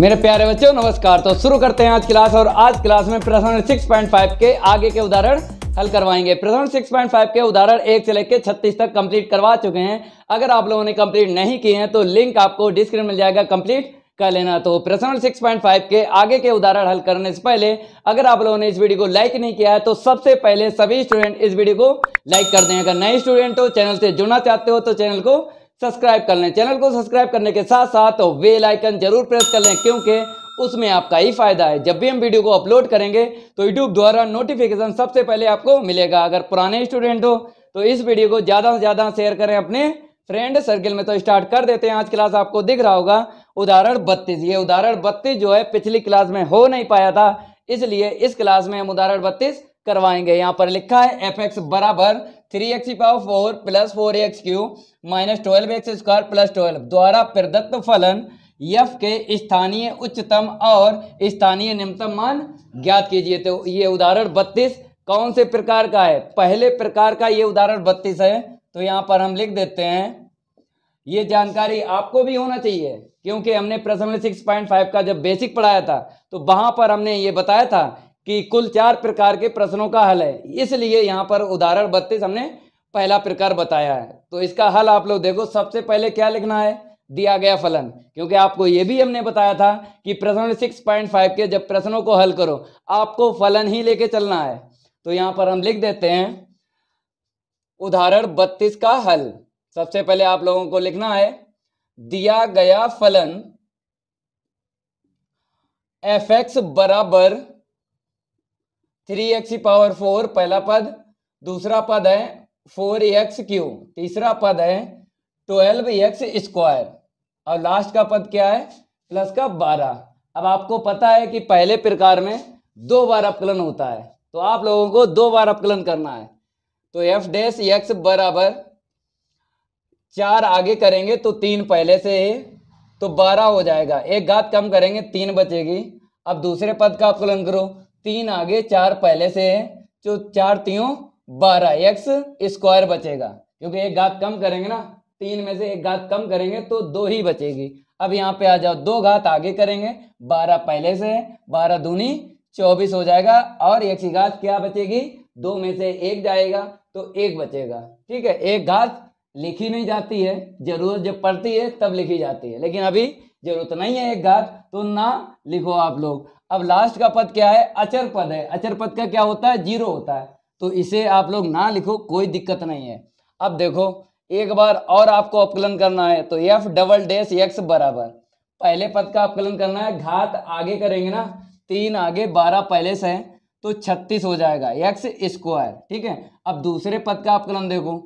मेरे प्यारे बच्चों नमस्कार तो शुरू करते हैं आज क्लास और आज क्लास में प्रश्न 6.5 के आगे के उदाहरण हल करवाएंगे प्रश्न 6.5 के उदाहरण एक से लेकर 36 तक कंप्लीट करवा चुके हैं अगर आप लोगों ने कंप्लीट नहीं किए हैं तो लिंक आपको डिस्क्रिप्शन मिल जाएगा कंप्लीट कर लेना तो प्रश्न 6.5 के आगे के उदाहरण हल करने से पहले अगर आप लोगों ने इस वीडियो को लाइक नहीं किया है तो सबसे पहले सभी स्टूडेंट इस वीडियो को लाइक कर दें अगर नए स्टूडेंट हो चैनल से जुड़ना चाहते हो तो चैनल को सब्सक्राइब कर लें चैनल को सब्सक्राइब करने के साथ साथ वेल आइकन जरूर प्रेस कर लें क्योंकि उसमें आपका ही फायदा है जब भी हम वीडियो को अपलोड करेंगे तो यूट्यूब द्वारा नोटिफिकेशन सबसे पहले आपको मिलेगा अगर पुराने स्टूडेंट हो तो इस वीडियो को ज़्यादा से ज़्यादा शेयर करें अपने फ्रेंड सर्किल में तो स्टार्ट कर देते हैं आज क्लास आपको दिख रहा होगा उदाहरण बत्तीस ये उदाहरण बत्तीस जो है पिछली क्लास में हो नहीं पाया था इसलिए इस क्लास में हम उदाहरण बत्तीस करवाएंगे यहाँ पर लिखा है एफ एक्स बराबर थ्री एक्स की power four plus four X cube minus twelve X square plus twelve द्वारा प्रदत्त फलन यफ के स्थानीय उच्चतम और स्थानीय निम्नतम मान ज्ञात कीजिए तो ये उदाहरण बत्तीस कौन से प्रकार का है पहले प्रकार का ये उदाहरण बत्तीस है तो यहाँ पर हम लिख देते हैं ये जानकारी आपको भी होना चाहिए क्योंकि हमने प्रश्न सिक्स पॉइंट फाइव का जब बेसिक पढ़ाया था तो वहां पर हमने ये बताया था कि कुल चार प्रकार के प्रश्नों का हल है इसलिए यहाँ पर उदाहरण बत्तीस हमने पहला प्रकार बताया है तो इसका हल आप लोग देखो सबसे पहले क्या लिखना है दिया गया फलन क्योंकि आपको यह भी हमने बताया था कि प्रश्न सिक्स पॉइंट फाइव के जब प्रश्नों को हल करो आपको फलन ही लेके चलना है तो यहां पर हम लिख देते हैं उदाहरण बत्तीस का हल सबसे पहले आप लोगों को लिखना है दिया गया फलन एफ एक्स बराबर थ्री एक्स पावर फोर पहला पद दूसरा पद है फोर एक्स क्यू तीसरा पद है ट्वेल्व एक्स स्क्वायर और लास्ट का पद क्या है प्लस का बारह अब आपको पता है कि पहले प्रकार में दो बार अपकलन होता है तो आप लोगों को दो बार अपकलन करना है तो एफ डेस एक्स बराबर चार आगे करेंगे तो तीन पहले से है तो बारह हो जाएगा एक घात कम करेंगे तीन बचेगी अब दूसरे पद का अपकलन करो तीन आगे चार पहले से है तो चार तीनों बारह एक्स स्क्वायर बचेगा क्योंकि एक घात कम करेंगे ना तीन में से एक घात कम करेंगे तो दो ही बचेगी अब यहाँ पे आ जाओ दो घात आगे करेंगे बारह पहले से है बारह दूनी चौबीस हो जाएगा और एक ही घात क्या बचेगी दो में से एक जाएगा तो एक बचेगा ठीक है एक घात लिखी नहीं जाती है जरूरत जब पड़ती है तब लिखी जाती है लेकिन अभी जरूरत नहीं है एक घात तो ना लिखो आप लोग अब लास्ट का पद क्या है अचर पद है अचर पद का क्या होता है जीरो होता है तो इसे आप लोग ना लिखो कोई दिक्कत नहीं है अब देखो एक बार और आपको अपकलन करना है तो एफ डबल डैश एक्स बराबर पहले पद का अपकलन करना है घात आगे करेंगे ना तीन आगे बारह पहले से है तो छत्तीस हो जाएगा एक्स स्क्वायर ठीक है अब दूसरे पद का अपकलन देखो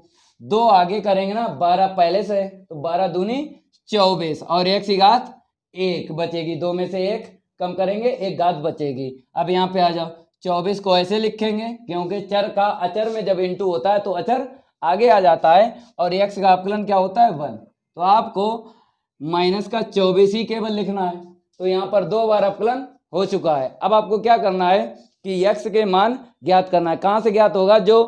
दो आगे करेंगे ना बारह पहले से तो बारह दूनी चौबीस और एक घात एक बचेगी दो में से एक कम करेंगे एक गात बचेगी अब यहाँ पे आ जाओ चौबीस को ऐसे लिखेंगे क्योंकि चर का अचर में जब इंटू होता है तो अचर आगे आ जाता है और यक्ष का आकलन क्या होता है वन तो आपको माइनस का चौबीस ही केवल लिखना है तो यहाँ पर दो बार अपकलन हो चुका है अब आपको क्या करना है कि यक्ष के मान ज्ञात करना है कहाँ से ज्ञात होगा जो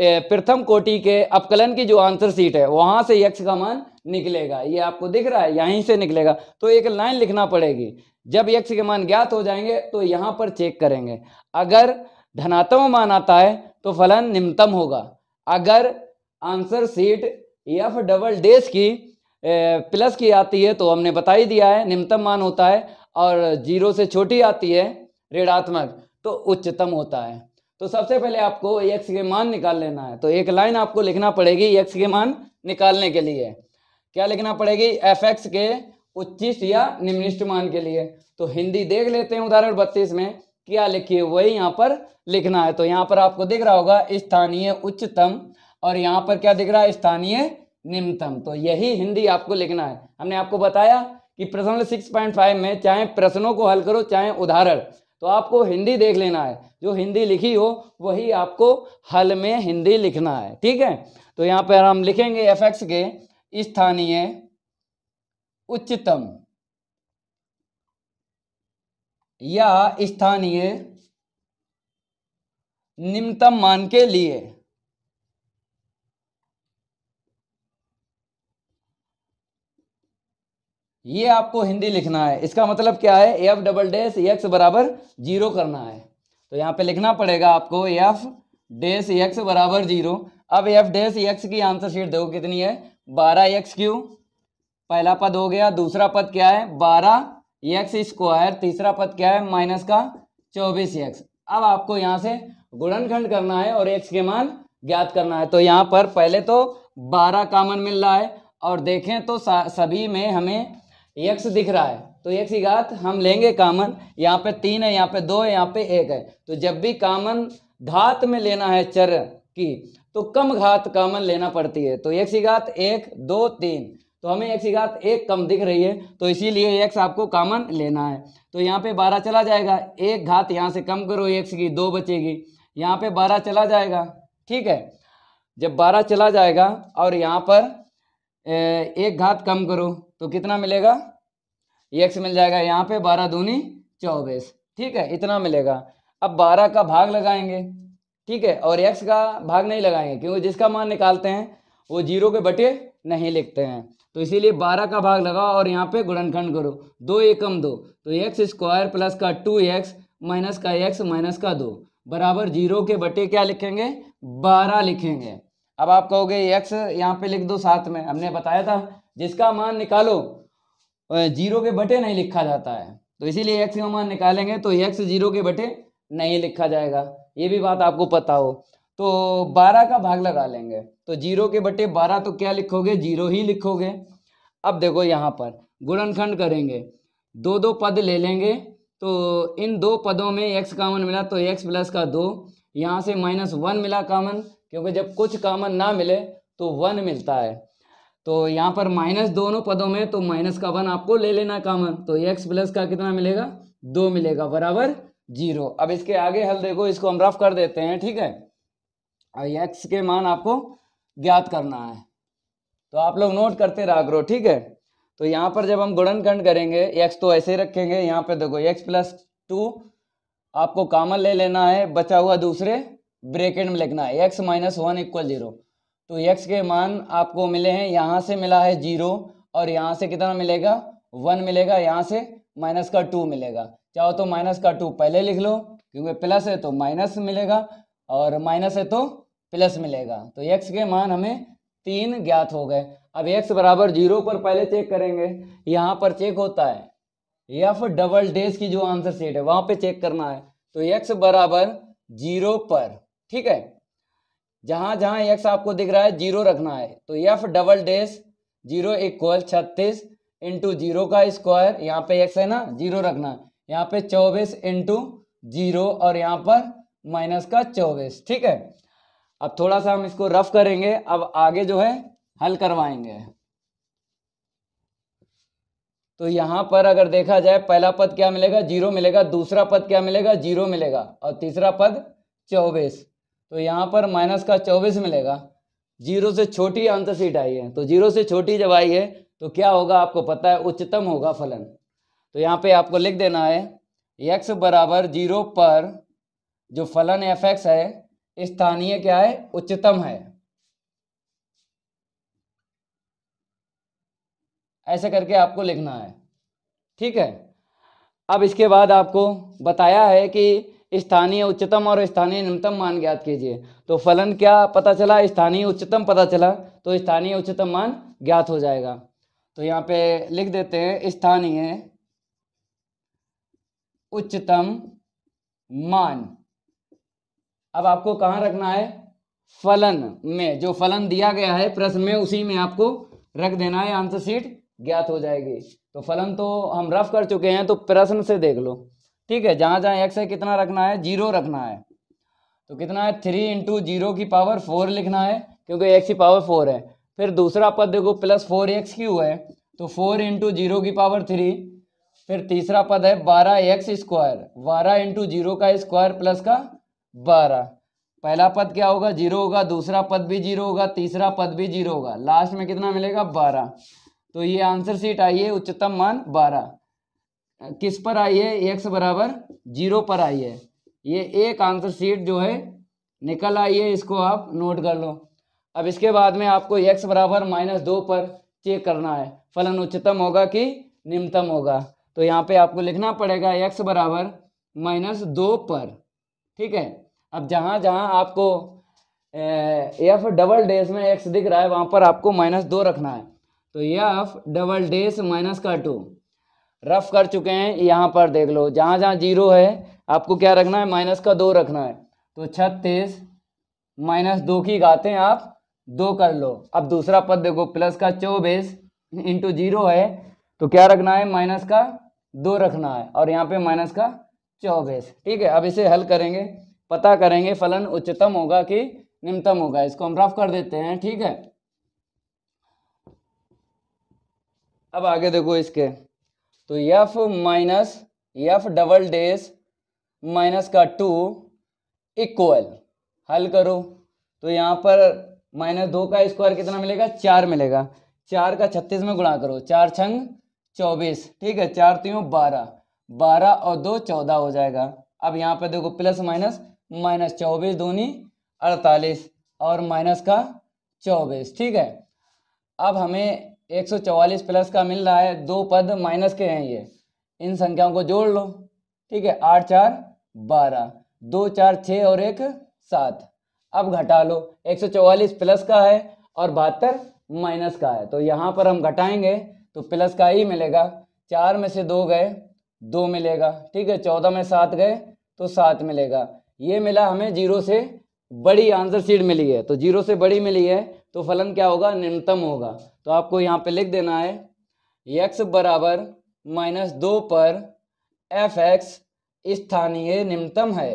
प्रथम कोटि के अपकलन की जो आंसर सीट है वहां से यक्ष का मान निकलेगा ये आपको दिख रहा है यहीं से निकलेगा तो एक लाइन लिखना पड़ेगी जब यक्ष के मान ज्ञात हो जाएंगे तो यहाँ पर चेक करेंगे अगर धनात्म मान आता है तो फलन निम्नतम होगा अगर answer sheet F double dash की ए, प्लस की आती है तो हमने बता ही दिया है निम्नतम मान होता है और जीरो से छोटी आती है ऋणात्मक तो उच्चतम होता है तो सबसे पहले आपको एक्स के मान निकाल लेना है तो एक लाइन आपको लिखना पड़ेगी एक्स के मान निकालने के लिए क्या लिखना पड़ेगी एफ एक्स के उच्चिष्ट या निम्निष्ट मान के लिए तो हिंदी देख लेते हैं उदाहरण बत्तीस में क्या लिखिए वही यहाँ पर लिखना है तो यहाँ पर आपको दिख रहा होगा स्थानीय उच्चतम और यहाँ पर क्या दिख रहा है स्थानीय निम्नतम तो यही हिंदी आपको लिखना है हमने आपको बताया कि प्रश्न सिक्स पॉइंट फाइव में चाहे प्रश्नों को हल करो चाहे उदाहरण तो आपको हिंदी देख लेना है जो हिंदी लिखी हो वही आपको हल में हिंदी लिखना है ठीक है तो यहाँ पर हम लिखेंगे एफ एक्स के स्थानीय उच्चतम या स्थानीय निम्नतम मान के लिए ये आपको हिंदी लिखना है इसका मतलब क्या है एफ डबल डैश एक्स बराबर जीरो करना है तो यहां पे लिखना पड़ेगा आपको एफ डैश एक्स बराबर जीरो अब एफ डैश एक्स की आंसर शीट देखो कितनी है बारह एक्स क्यू पहला पद हो गया दूसरा पद क्या है बारह एक्स स्क्वायर तीसरा पद क्या है माइनस का चौबीस एक्स अब आपको यहां से गुणनखंड करना है और एक्स के मान ज्ञात करना है तो यहां पर पहले तो बारह कामन मिल रहा है और देखें तो सभी में हमें एक्स दिख रहा है तो एक्स की घात हम लेंगे कामन यहाँ पे तीन है यहाँ पे दो है यहाँ पे एक है तो जब भी कामन घात में लेना है चर की तो कम घात कॉमन लेना पड़ती है तो एक सी घात एक दो तीन तो हमें एक सी घात एक कम दिख रही है तो इसीलिए एक आपको कॉमन लेना है तो यहाँ पे बारह चला जाएगा एक घात यहाँ से कम करो एक की दो बचेगी यहाँ पे बारह चला जाएगा ठीक है जब बारह चला जाएगा और यहाँ पर एक घात कम करो तो कितना मिलेगा एक मिल जाएगा यहाँ पे बारह दूनी चौबीस ठीक है इतना मिलेगा अब बारह का भाग लगाएंगे ठीक है और एक्स का भाग नहीं लगाएंगे क्योंकि जिसका मान निकालते हैं वो जीरो के बटे नहीं लिखते हैं तो इसीलिए बारह का भाग लगाओ और यहाँ पे गुणनखंड करो दो एकम दो तो एक्स स्क्वायर प्लस का टू एक्स माइनस का एक्स माइनस का दो बराबर जीरो के बटे क्या लिखेंगे बारह लिखेंगे अब आप कहोगे एक्स यहाँ पे लिख दो साथ में हमने बताया था जिसका मान निकालो जीरो के बटे नहीं लिखा जाता है तो इसीलिए एक्स का मान निकालेंगे तो एक्स जीरो के बटे नहीं लिखा जाएगा ये भी बात आपको पता हो तो बारह का भाग लगा लेंगे तो जीरो के बटे बारह तो क्या लिखोगे जीरो ही लिखोगे अब देखो यहाँ पर गुणनखंड करेंगे दो दो पद ले लेंगे तो इन दो पदों में एक्स कामन मिला तो एक्स प्लस का दो यहाँ से माइनस वन मिला कामन क्योंकि जब कुछ कामन ना मिले तो वन मिलता है तो यहाँ पर माइनस दोनों पदों में तो माइनस का वन आपको ले लेना कामन तो एक्स प्लस का कितना मिलेगा दो मिलेगा बराबर जीरो अब इसके आगे हल देखो इसको हम रफ कर देते हैं ठीक है और एक्स के मान आपको ज्ञात करना है तो आप लोग नोट करते रहा करो ठीक है तो यहाँ पर जब हम गुणनखंड करेंगे एक्स तो ऐसे ही रखेंगे यहाँ पे देखो एक्स प्लस टू आपको कामन ले लेना है बचा हुआ दूसरे ब्रेकेट में लिखना है X minus one equal zero तो एक्स के मान आपको मिले हैं यहाँ से मिला है जीरो और यहाँ से कितना मिलेगा वन मिलेगा यहाँ से माइनस का टू मिलेगा चाहो तो माइनस का टू पहले लिख लो क्योंकि प्लस है तो माइनस मिलेगा और माइनस है तो प्लस मिलेगा तो एक्स के मान हमें तीन ज्ञात हो गए अब एक्स बराबर जीरो पर पहले चेक करेंगे यहाँ पर चेक होता है या फिर डबल डेज की जो आंसर सीट है वहां पे चेक करना है तो एक्स बराबर जीरो पर ठीक है जहां जहां एक्स आपको दिख रहा है जीरो रखना है तो F double dash zero equal छत्तीस इंटू जीरो का स्क्वायर यहाँ पे एक्स है ना जीरो रखना है यहाँ पे चौबीस इंटू जीरो और यहाँ पर माइनस का चौबीस ठीक है अब थोड़ा सा हम इसको रफ करेंगे अब आगे जो है हल करवाएंगे तो यहां पर अगर देखा जाए पहला पद क्या मिलेगा जीरो मिलेगा दूसरा पद क्या मिलेगा जीरो मिलेगा और तीसरा पद चौबीस तो यहां पर माइनस का चौबीस मिलेगा जीरो से छोटी अंत सीट आई है तो जीरो से छोटी जब आई है तो क्या होगा आपको पता है उच्चतम होगा फलन तो यहाँ पे आपको लिख देना है एक्स बराबर जीरो पर जो फलन एफ एक्स है स्थानीय क्या है उच्चतम है ऐसे करके आपको लिखना है ठीक है अब इसके बाद आपको बताया है कि स्थानीय उच्चतम और स्थानीय न्यूनतम मान ज्ञात कीजिए तो फलन क्या पता चला स्थानीय उच्चतम पता चला तो स्थानीय उच्चतम मान ज्ञात हो जाएगा तो यहाँ पे लिख देते हैं स्थानीय उच्चतम मान अब आपको कहां रखना है फलन में जो फलन दिया गया है प्रश्न में उसी में आपको रख देना है आंसर शीट ज्ञात हो जाएगी तो फलन तो हम रफ कर चुके हैं तो प्रश्न से देख लो ठीक है जहां जहां एक्स है कितना रखना है जीरो रखना है तो कितना है थ्री इंटू जीरो की पावर फोर लिखना है क्योंकि एक्स की पावर फोर है फिर दूसरा पद देखो प्लस फोर एक्स क्यू है तो फोर इंटू जीरो की पावर थ्री फिर तीसरा पद है बारह एक्स स्क्वायर बारह इंटू जीरो का स्क्वायर प्लस का बारह पहला पद क्या होगा जीरो होगा दूसरा पद भी जीरो होगा तीसरा पद भी जीरो होगा लास्ट में कितना मिलेगा बारह तो ये आंसर सीट आइए उच्चतम मान बारह किस पर आई है एक्स बराबर जीरो पर आई है ये एक आंसर सीट जो है निकल आई है इसको आप नोट कर लो अब इसके बाद में आपको एक्स बराबर माइनस दो पर चेक करना है फलन उच्चतम होगा कि निम्नतम होगा तो यहाँ पे आपको लिखना पड़ेगा एक्स बराबर माइनस दो पर ठीक है अब जहाँ जहाँ आपको एफ डबल डेस में एक्स दिख रहा है वहाँ पर आपको माइनस दो रखना है तो एफ डबल डेस माइनस का टू रफ कर चुके हैं यहाँ पर देख लो जहाँ जहाँ जीरो है आपको क्या रखना है माइनस का दो रखना है तो छत्तीस माइनस दो की गाते हैं आप दो कर लो अब दूसरा पद देखो प्लस का चौबीस इंटू जीरो है तो क्या रखना है माइनस का दो रखना है और यहाँ पे माइनस का चौबीस ठीक है अब इसे हल करेंगे पता करेंगे फलन उच्चतम होगा कि निम्नतम होगा इसको हम रफ कर देते हैं ठीक है अब आगे देखो इसके तो F minus F double dash minus का टू इक्वल हल करो तो यहाँ पर माइनस दो का स्क्वायर कितना मिलेगा चार मिलेगा चार का छत्तीस में गुणा करो चार छंग चौबीस ठीक है चार तीनों बारह बारह और दो चौदह हो जाएगा अब यहाँ पे देखो प्लस माइनस माइनस चौबीस दूनी अड़तालीस और माइनस का चौबीस ठीक है अब हमें एक सौ चौवालीस प्लस का मिल रहा है दो पद माइनस के हैं ये इन संख्याओं को जोड़ लो ठीक है आठ चार बारह दो चार छः और एक सात अब घटा लो एक सौ चौवालीस प्लस का है और बहत्तर माइनस का है तो यहाँ पर हम घटाएंगे तो प्लस का ही मिलेगा चार में से दो गए दो मिलेगा ठीक है चौदह में सात गए तो सात मिलेगा ये मिला हमें जीरो से बड़ी आंसर सीट मिली है तो जीरो से बड़ी मिली है तो फलन क्या होगा निम्नतम होगा तो आपको यहाँ पे लिख देना है एक्स बराबर माइनस दो पर एफ एक्स स्थानीय निम्नतम है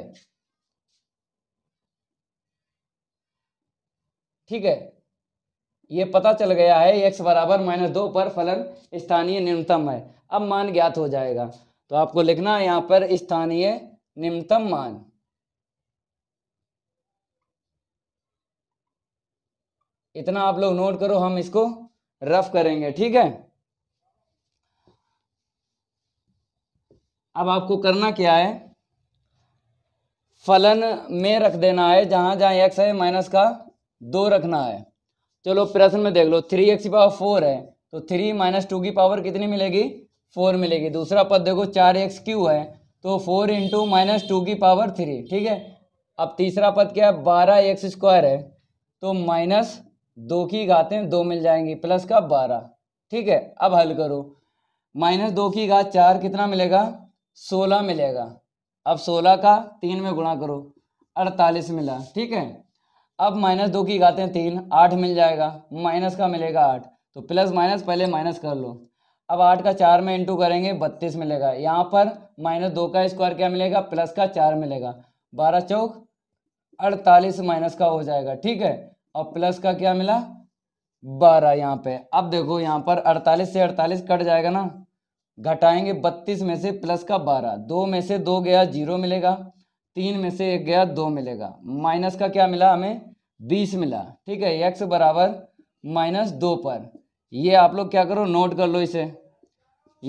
ठीक है ये पता चल गया है एक्स बराबर माइनस दो पर फलन स्थानीय न्यूनतम है अब मान ज्ञात हो जाएगा तो आपको लिखना है यहाँ पर स्थानीय निम्नतम मान इतना आप लोग नोट करो हम इसको रफ करेंगे ठीक है अब आपको करना क्या है फलन में रख देना है जहां जहां एक्स है माइनस का दो रखना है चलो प्रश्न में देख लो थ्री एक्स की पावर फोर है तो थ्री माइनस टू की पावर कितनी मिलेगी फोर मिलेगी दूसरा पद देखो चार एक्स क्यू है तो फोर इंटू माइनस टू की पावर थ्री ठीक है अब तीसरा पद क्या है बारह एक्स स्क्वायर है तो माइनस दो की घातें दो मिल जाएंगी प्लस का बारह ठीक है अब हल करो माइनस दो की घात चार कितना मिलेगा सोलह मिलेगा अब सोलह का तीन में गुणा करो अड़तालीस मिला ठीक है अब माइनस दो की घाते हैं तीन आठ मिल जाएगा माइनस का मिलेगा आठ तो प्लस माइनस पहले माइनस कर लो अब आठ का चार में इंटू करेंगे बत्तीस मिलेगा यहाँ पर माइनस दो का स्क्वायर क्या मिलेगा प्लस का चार मिलेगा बारह चौक अड़तालीस माइनस का हो जाएगा ठीक है और प्लस का क्या मिला बारह यहाँ पे अब देखो यहाँ पर अड़तालीस से अड़तालीस कट जाएगा ना घटाएंगे बत्तीस में से प्लस का बारह दो में से दो गया जीरो मिलेगा तीन में से एक गया दो मिलेगा माइनस का क्या मिला हमें बीस मिला ठीक है एक्स बराबर माइनस दो पर ये आप लोग क्या करो नोट कर लो इसे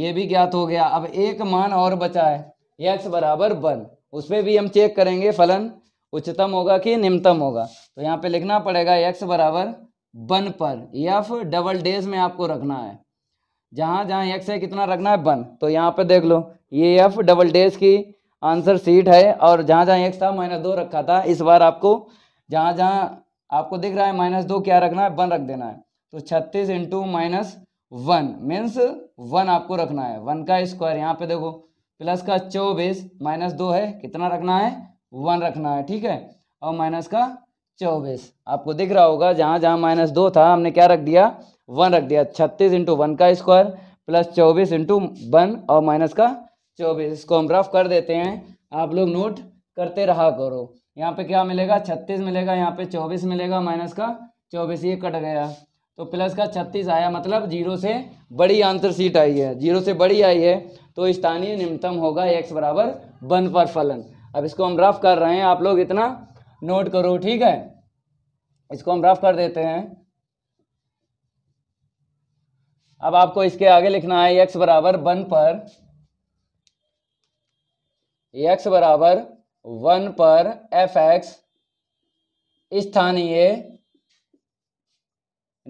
ये भी ज्ञात हो गया अब एक मान और बचा है एक्स बराबर वन उस पर भी हम चेक करेंगे फलन उच्चतम होगा कि निम्नतम होगा तो यहाँ पे लिखना पड़ेगा एक्स बराबर वन पर यफ डबल डेज में आपको रखना है जहाँ जहाँ एक्स है कितना रखना है वन तो यहाँ पे देख लो ये एफ डबल डेज की आंसर सीट है और जहाँ जहाँ एक्स था माइनस दो रखा था इस बार आपको जहाँ जहाँ आपको दिख रहा है माइनस दो क्या रखना है वन रख देना है तो छत्तीस into minus one means one आपको रखना है वन का स्क्वायर यहाँ पे देखो प्लस का चौबीस माइनस दो है कितना रखना है वन रखना है ठीक है और माइनस का चौबीस आपको दिख रहा होगा जहाँ जहाँ माइनस दो था हमने क्या रख दिया वन रख दिया छत्तीस इंटू वन का स्क्वायर प्लस चौबीस इंटू वन और माइनस का चौबीस इसको हम रफ कर देते हैं आप लोग नोट करते रहा करो यहाँ पे क्या मिलेगा छत्तीस मिलेगा यहाँ पे चौबीस मिलेगा माइनस का चौबीस ये कट गया तो प्लस का छत्तीस आया मतलब जीरो से बड़ी आंतर सीट आई है जीरो से बड़ी आई है तो स्थानीय निम्नतम होगा एक्स बराबर वन पर फलन अब इसको हम रफ कर रहे हैं आप लोग इतना नोट करो ठीक है इसको हम रफ कर देते हैं अब आपको इसके आगे लिखना है एक्स बराबर वन पर एक्स बराबर वन पर एफ एक्स स्थानीय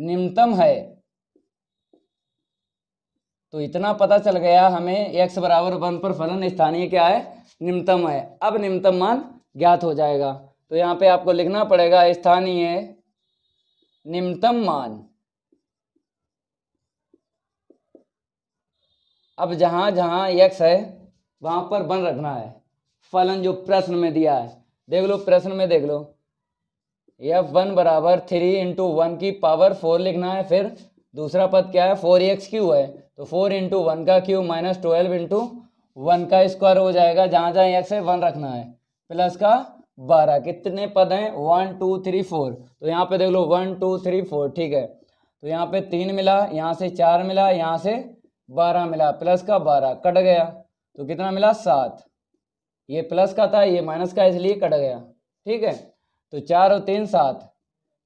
निम्नतम है तो इतना पता चल गया हमें एक्स बराबर वन पर फलन स्थानीय क्या है निम्नतम है अब निम्नतम मान ज्ञात हो जाएगा तो यहां पे आपको लिखना पड़ेगा स्थानीय निम्नतम मान अब जहां जहां एक्स है वहाँ पर बन रखना है फलन जो प्रश्न में दिया है देख लो प्रश्न में देख लो एफ वन बराबर थ्री इंटू वन की पावर फोर लिखना है फिर दूसरा पद क्या है फोर एक्स क्यू है तो फोर इंटू वन का cube minus twelve into one का स्क्वायर हो जाएगा जहाँ जहाँ एक्स है वन रखना है प्लस का बारह कितने पद हैं वन टू थ्री फोर तो यहाँ पे देख लो वन टू थ्री फोर ठीक है तो यहाँ पे तीन मिला यहाँ से चार मिला यहाँ से बारह मिला प्लस का बारह कट गया तो कितना मिला सात ये प्लस का था ये माइनस का इसलिए कट गया ठीक है तो चार और तीन सात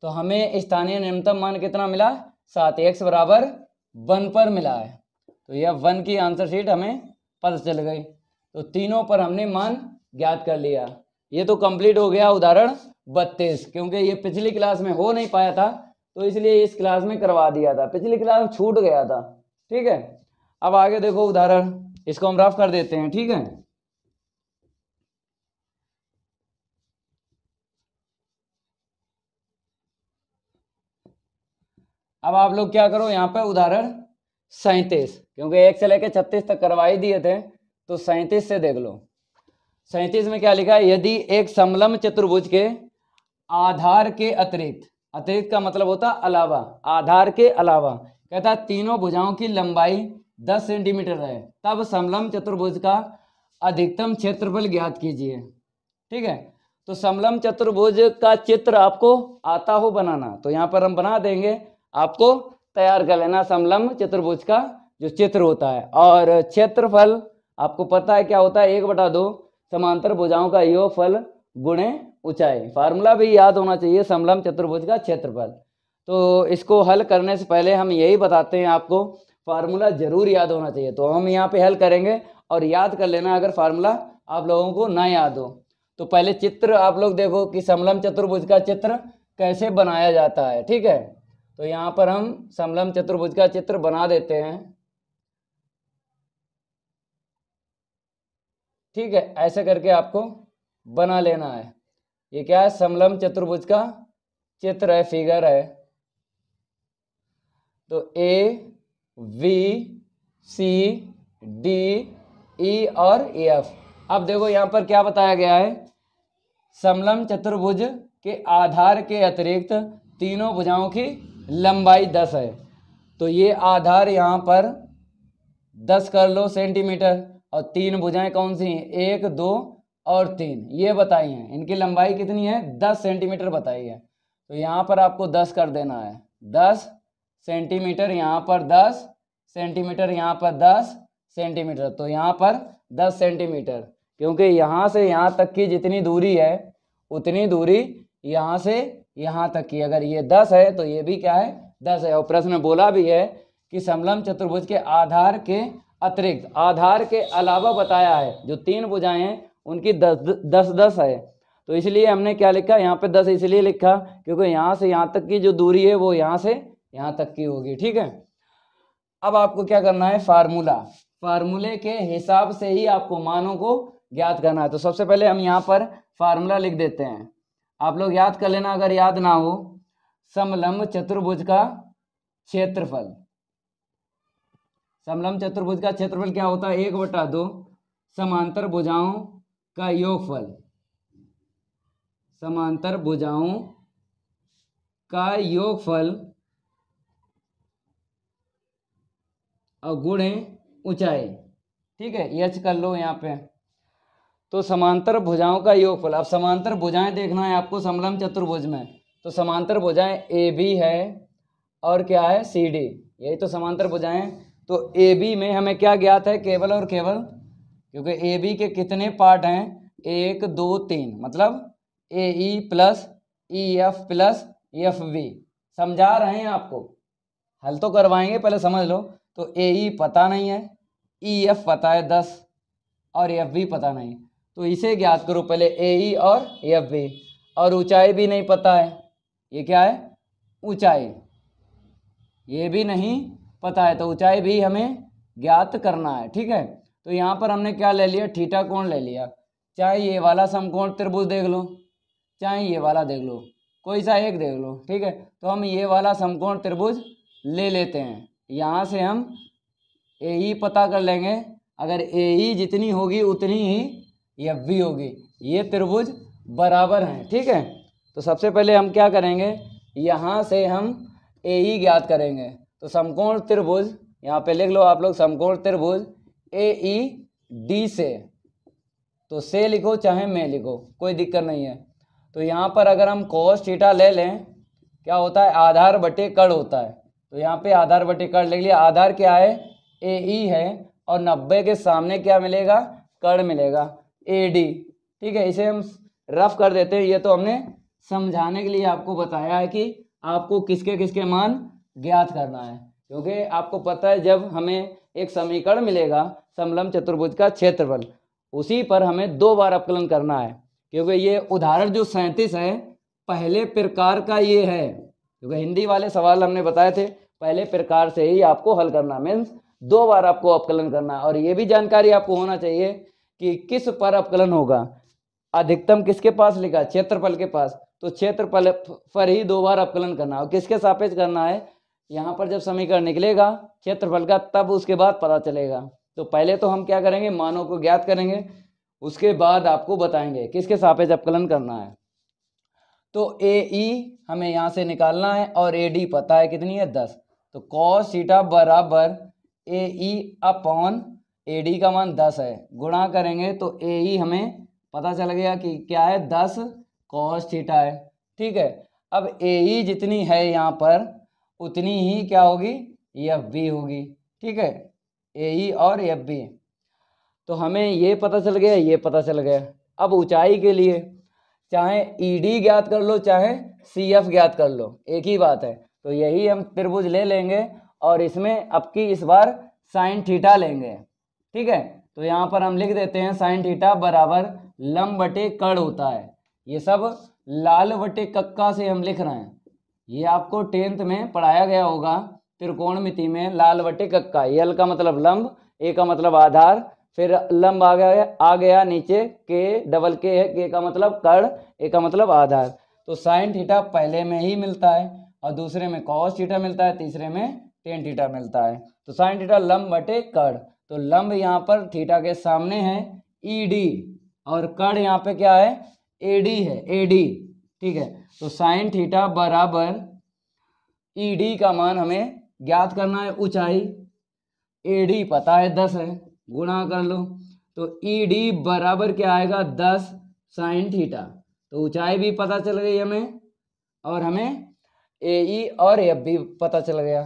तो हमें स्थानीय न्यूनतम मान कितना मिला सात एक्स बराबर वन पर मिला है तो यह वन की आंसर शीट हमें पता चल गई तो तीनों पर हमने मान ज्ञात कर लिया ये तो कंप्लीट हो गया उदाहरण बत्तीस क्योंकि ये पिछली क्लास में हो नहीं पाया था तो इसलिए इस क्लास में करवा दिया था पिछली क्लास छूट गया था ठीक है अब आगे देखो उदाहरण इसको हम रफ कर देते हैं ठीक है अब आप लोग क्या करो यहां पे उदाहरण सैतीस क्योंकि एक से लेकर छत्तीस तक करवाई दिए थे तो सैंतीस से देख लो सैतीस में क्या लिखा है यदि एक समलम चतुर्भुज के आधार के अतिरिक्त अतिरिक्त का मतलब होता अलावा आधार के अलावा कहता तीनों भुजाओं की लंबाई 10 सेंटीमीटर है तब समलम चतुर्भुज का अधिकतम क्षेत्रफल ज्ञात कीजिए ठीक है तो समलम चतुर्भुज का चित्र आपको आता हो बनाना तो यहाँ पर हम बना देंगे आपको तैयार कर लेना समलम चतुर्भुज का जो चित्र होता है और क्षेत्रफल आपको पता है क्या होता है एक बटा दो समांतर भुजाओं का योग फल गुणे ऊंचाई फार्मूला भी याद होना चाहिए समलम चतुर्भुज का क्षेत्रफल तो इसको हल करने से पहले हम यही बताते हैं आपको फार्मूला जरूर याद होना चाहिए तो हम यहाँ पे हल करेंगे और याद कर लेना अगर फार्मूला आप लोगों को ना याद हो तो पहले चित्र आप लोग देखो कि समलम चतुर्भुज का चित्र कैसे बनाया जाता है ठीक है तो यहाँ पर हम समलम चतुर्भुज का चित्र बना देते हैं ठीक है ऐसे करके आपको बना लेना है ये क्या है समलम चतुर्भुज का चित्र है फिगर है तो ए वी सी डी ई और ए एफ अब देखो यहाँ पर क्या बताया गया है समलम चतुर्भुज के आधार के अतिरिक्त तीनों भुजाओं की लंबाई दस है तो ये आधार यहाँ पर दस कर लो सेंटीमीटर और तीन भुजाएं कौन सी हैं एक दो और तीन ये बताई हैं इनकी लंबाई कितनी है दस सेंटीमीटर बताई है तो यहाँ पर आपको दस कर देना है दस सेंटीमीटर यहाँ पर दस सेंटीमीटर यहाँ पर दस सेंटीमीटर तो यहाँ पर दस सेंटीमीटर क्योंकि यहाँ से यहाँ तक की जितनी दूरी है उतनी दूरी यहाँ से यहाँ तक की अगर ये दस है तो ये भी क्या है दस है और प्रश्न बोला भी है कि समलम चतुर्भुज के आधार के अतिरिक्त आधार के अलावा बताया है जो तीन बुझाएँ हैं उनकी दस दस दस है तो इसलिए हमने क्या लिखा यहाँ पे दस इसलिए लिखा क्योंकि यहाँ से यहाँ तक की जो दूरी है वो यहाँ से यहाँ तक की होगी ठीक है अब आपको क्या करना है फार्मूला फार्मूले के हिसाब से ही आपको मानों को ज्ञात करना है तो सबसे पहले हम यहाँ पर फार्मूला लिख देते हैं आप लोग याद कर लेना अगर याद ना हो समलंब चतुर्भुज का क्षेत्रफल समलंब चतुर्भुज का क्षेत्रफल क्या होता है एक बटा दो समांतर भुजाओं का योगफल समांतर भुजाओं का योगफल और गुण है ऊंचाई ठीक है यच कर लो यहाँ पे तो समांतर भुजाओं का योगफल अब समांतर भुजाएं देखना है आपको समलम चतुर्भुज में तो समांतर भुजाएं ए बी है और क्या है सी डी यही तो समांतर भुजाएं तो ए बी में हमें क्या ज्ञात है केवल और केवल क्योंकि ए बी के कितने पार्ट हैं एक दो तीन मतलब A E plus E F plus F B समझा रहे हैं आपको हल तो करवाएंगे पहले समझ लो तो ए ई e पता नहीं है ई e, एफ पता है दस और एफ भी पता नहीं तो इसे ज्ञात करो पहले ए ई e और एफ बी और ऊंचाई भी नहीं पता है ये क्या है ऊंचाई ये भी नहीं पता है तो ऊंचाई भी हमें ज्ञात करना है ठीक है तो यहाँ पर हमने क्या ले लिया ठीठा कोण ले लिया चाहे ये वाला समकोण त्रिभुज देख लो चाहे ये वाला देख लो कोई सा एक देख लो ठीक है तो हम ये वाला समकोण त्रिभुज ले लेते हैं यहाँ से हम ए ई e पता कर लेंगे अगर ए ई e जितनी होगी उतनी ही एफ बी होगी ये त्रिभुज बराबर हैं ठीक है तो सबसे पहले हम क्या करेंगे यहाँ से हम ए ई e ज्ञात करेंगे तो समकोण त्रिभुज यहाँ पे लिख लो आप लोग समकोण त्रिभुज ए ई डी से तो से लिखो चाहे मैं लिखो कोई दिक्कत नहीं है तो यहाँ पर अगर हम कोस थीटा ले लें क्या होता है आधार बटे कड़ होता है तो यहाँ पे आधार बटे कर्ण लिख लिया आधार क्या है ए ई e है और नब्बे के सामने क्या मिलेगा कर्ण मिलेगा ए डी ठीक है इसे हम रफ कर देते हैं ये तो हमने समझाने के लिए आपको बताया है कि आपको किसके किसके मान ज्ञात करना है क्योंकि आपको पता है जब हमें एक समीकरण मिलेगा समलम चतुर्भुज का क्षेत्रफल उसी पर हमें दो बार अपकलन करना है क्योंकि ये उदाहरण जो सैंतीस है पहले प्रकार का ये है क्योंकि हिंदी वाले सवाल हमने बताए थे पहले प्रकार से ही आपको हल करना मीन्स दो बार आपको अपकलन करना और ये भी जानकारी आपको होना चाहिए कि किस पर अपकलन होगा अधिकतम किसके पास लिखा क्षेत्रफल के पास तो क्षेत्रफल पर ही दो बार अपकलन करना और किसके सापेक्ष करना है यहाँ पर जब समीकरण निकलेगा क्षेत्रफल का तब उसके बाद पता चलेगा तो पहले तो हम क्या करेंगे मानों को ज्ञात करेंगे उसके बाद आपको बताएंगे किसके सापेक्ष अपकलन करना है तो ए ई e हमें यहाँ से निकालना है और ए डी पता है कितनी है दस तो कॉस थीटा बराबर ए ई अपॉन ए डी का मान दस है गुणा करेंगे तो ए ई e हमें पता चल गया कि क्या है दस कॉस थीटा है ठीक है अब ए ई e जितनी है यहाँ पर उतनी ही क्या होगी एफ बी होगी ठीक है ए ई और एफ बी तो हमें ये पता चल गया ये पता चल गया अब ऊंचाई के लिए चाहे ईडी e ज्ञात कर लो चाहे सीएफ ज्ञात कर लो एक ही बात है तो यही हम त्रिभुज ले लेंगे और इसमें अब की इस बार साइन थीटा लेंगे ठीक है तो यहाँ पर हम लिख देते हैं साइन थीटा बराबर लम बटे कड़ होता है ये सब लाल बटे कक्का से हम लिख रहे हैं ये आपको टेंथ में पढ़ाया गया होगा मिति में लाल बटे कक्का यल का मतलब लंब ए का मतलब आधार फिर लंब आ गया आ गया नीचे के डबल के है के का मतलब कर्ण ए का मतलब आधार तो साइन थीटा पहले में ही मिलता है और दूसरे में कॉस थीटा मिलता है तीसरे में टेन थीटा मिलता है तो साइन थीटा लंब बटे कर्ण तो लंब यहाँ पर थीटा के सामने है ई e डी और कर्ण यहाँ पे क्या है ए डी है ए डी ठीक है तो साइन थीटा बराबर ई e डी का मान हमें ज्ञात करना है ऊंचाई ए डी पता है दस है गुणा कर लो तो ई e डी बराबर क्या आएगा दस साइन थीटा तो ऊंचाई भी पता चल गई हमें और हमें ए ई e और एफ भी पता चल गया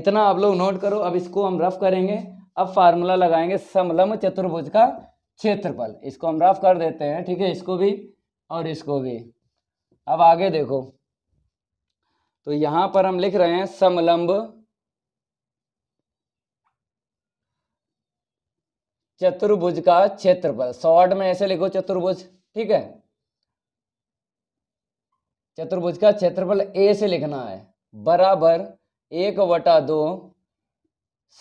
इतना आप लोग नोट करो अब इसको हम रफ करेंगे अब फार्मूला लगाएंगे समलम चतुर्भुज का क्षेत्रफल इसको हम रफ कर देते हैं ठीक है इसको भी और इसको भी अब आगे देखो तो यहां पर हम लिख रहे हैं समलंब चतुर्भुज का क्षेत्रफल शॉर्ट में ऐसे लिखो चतुर्भुज ठीक है चतुर्भुज का क्षेत्रफल ए से लिखना है बराबर एक वटा दो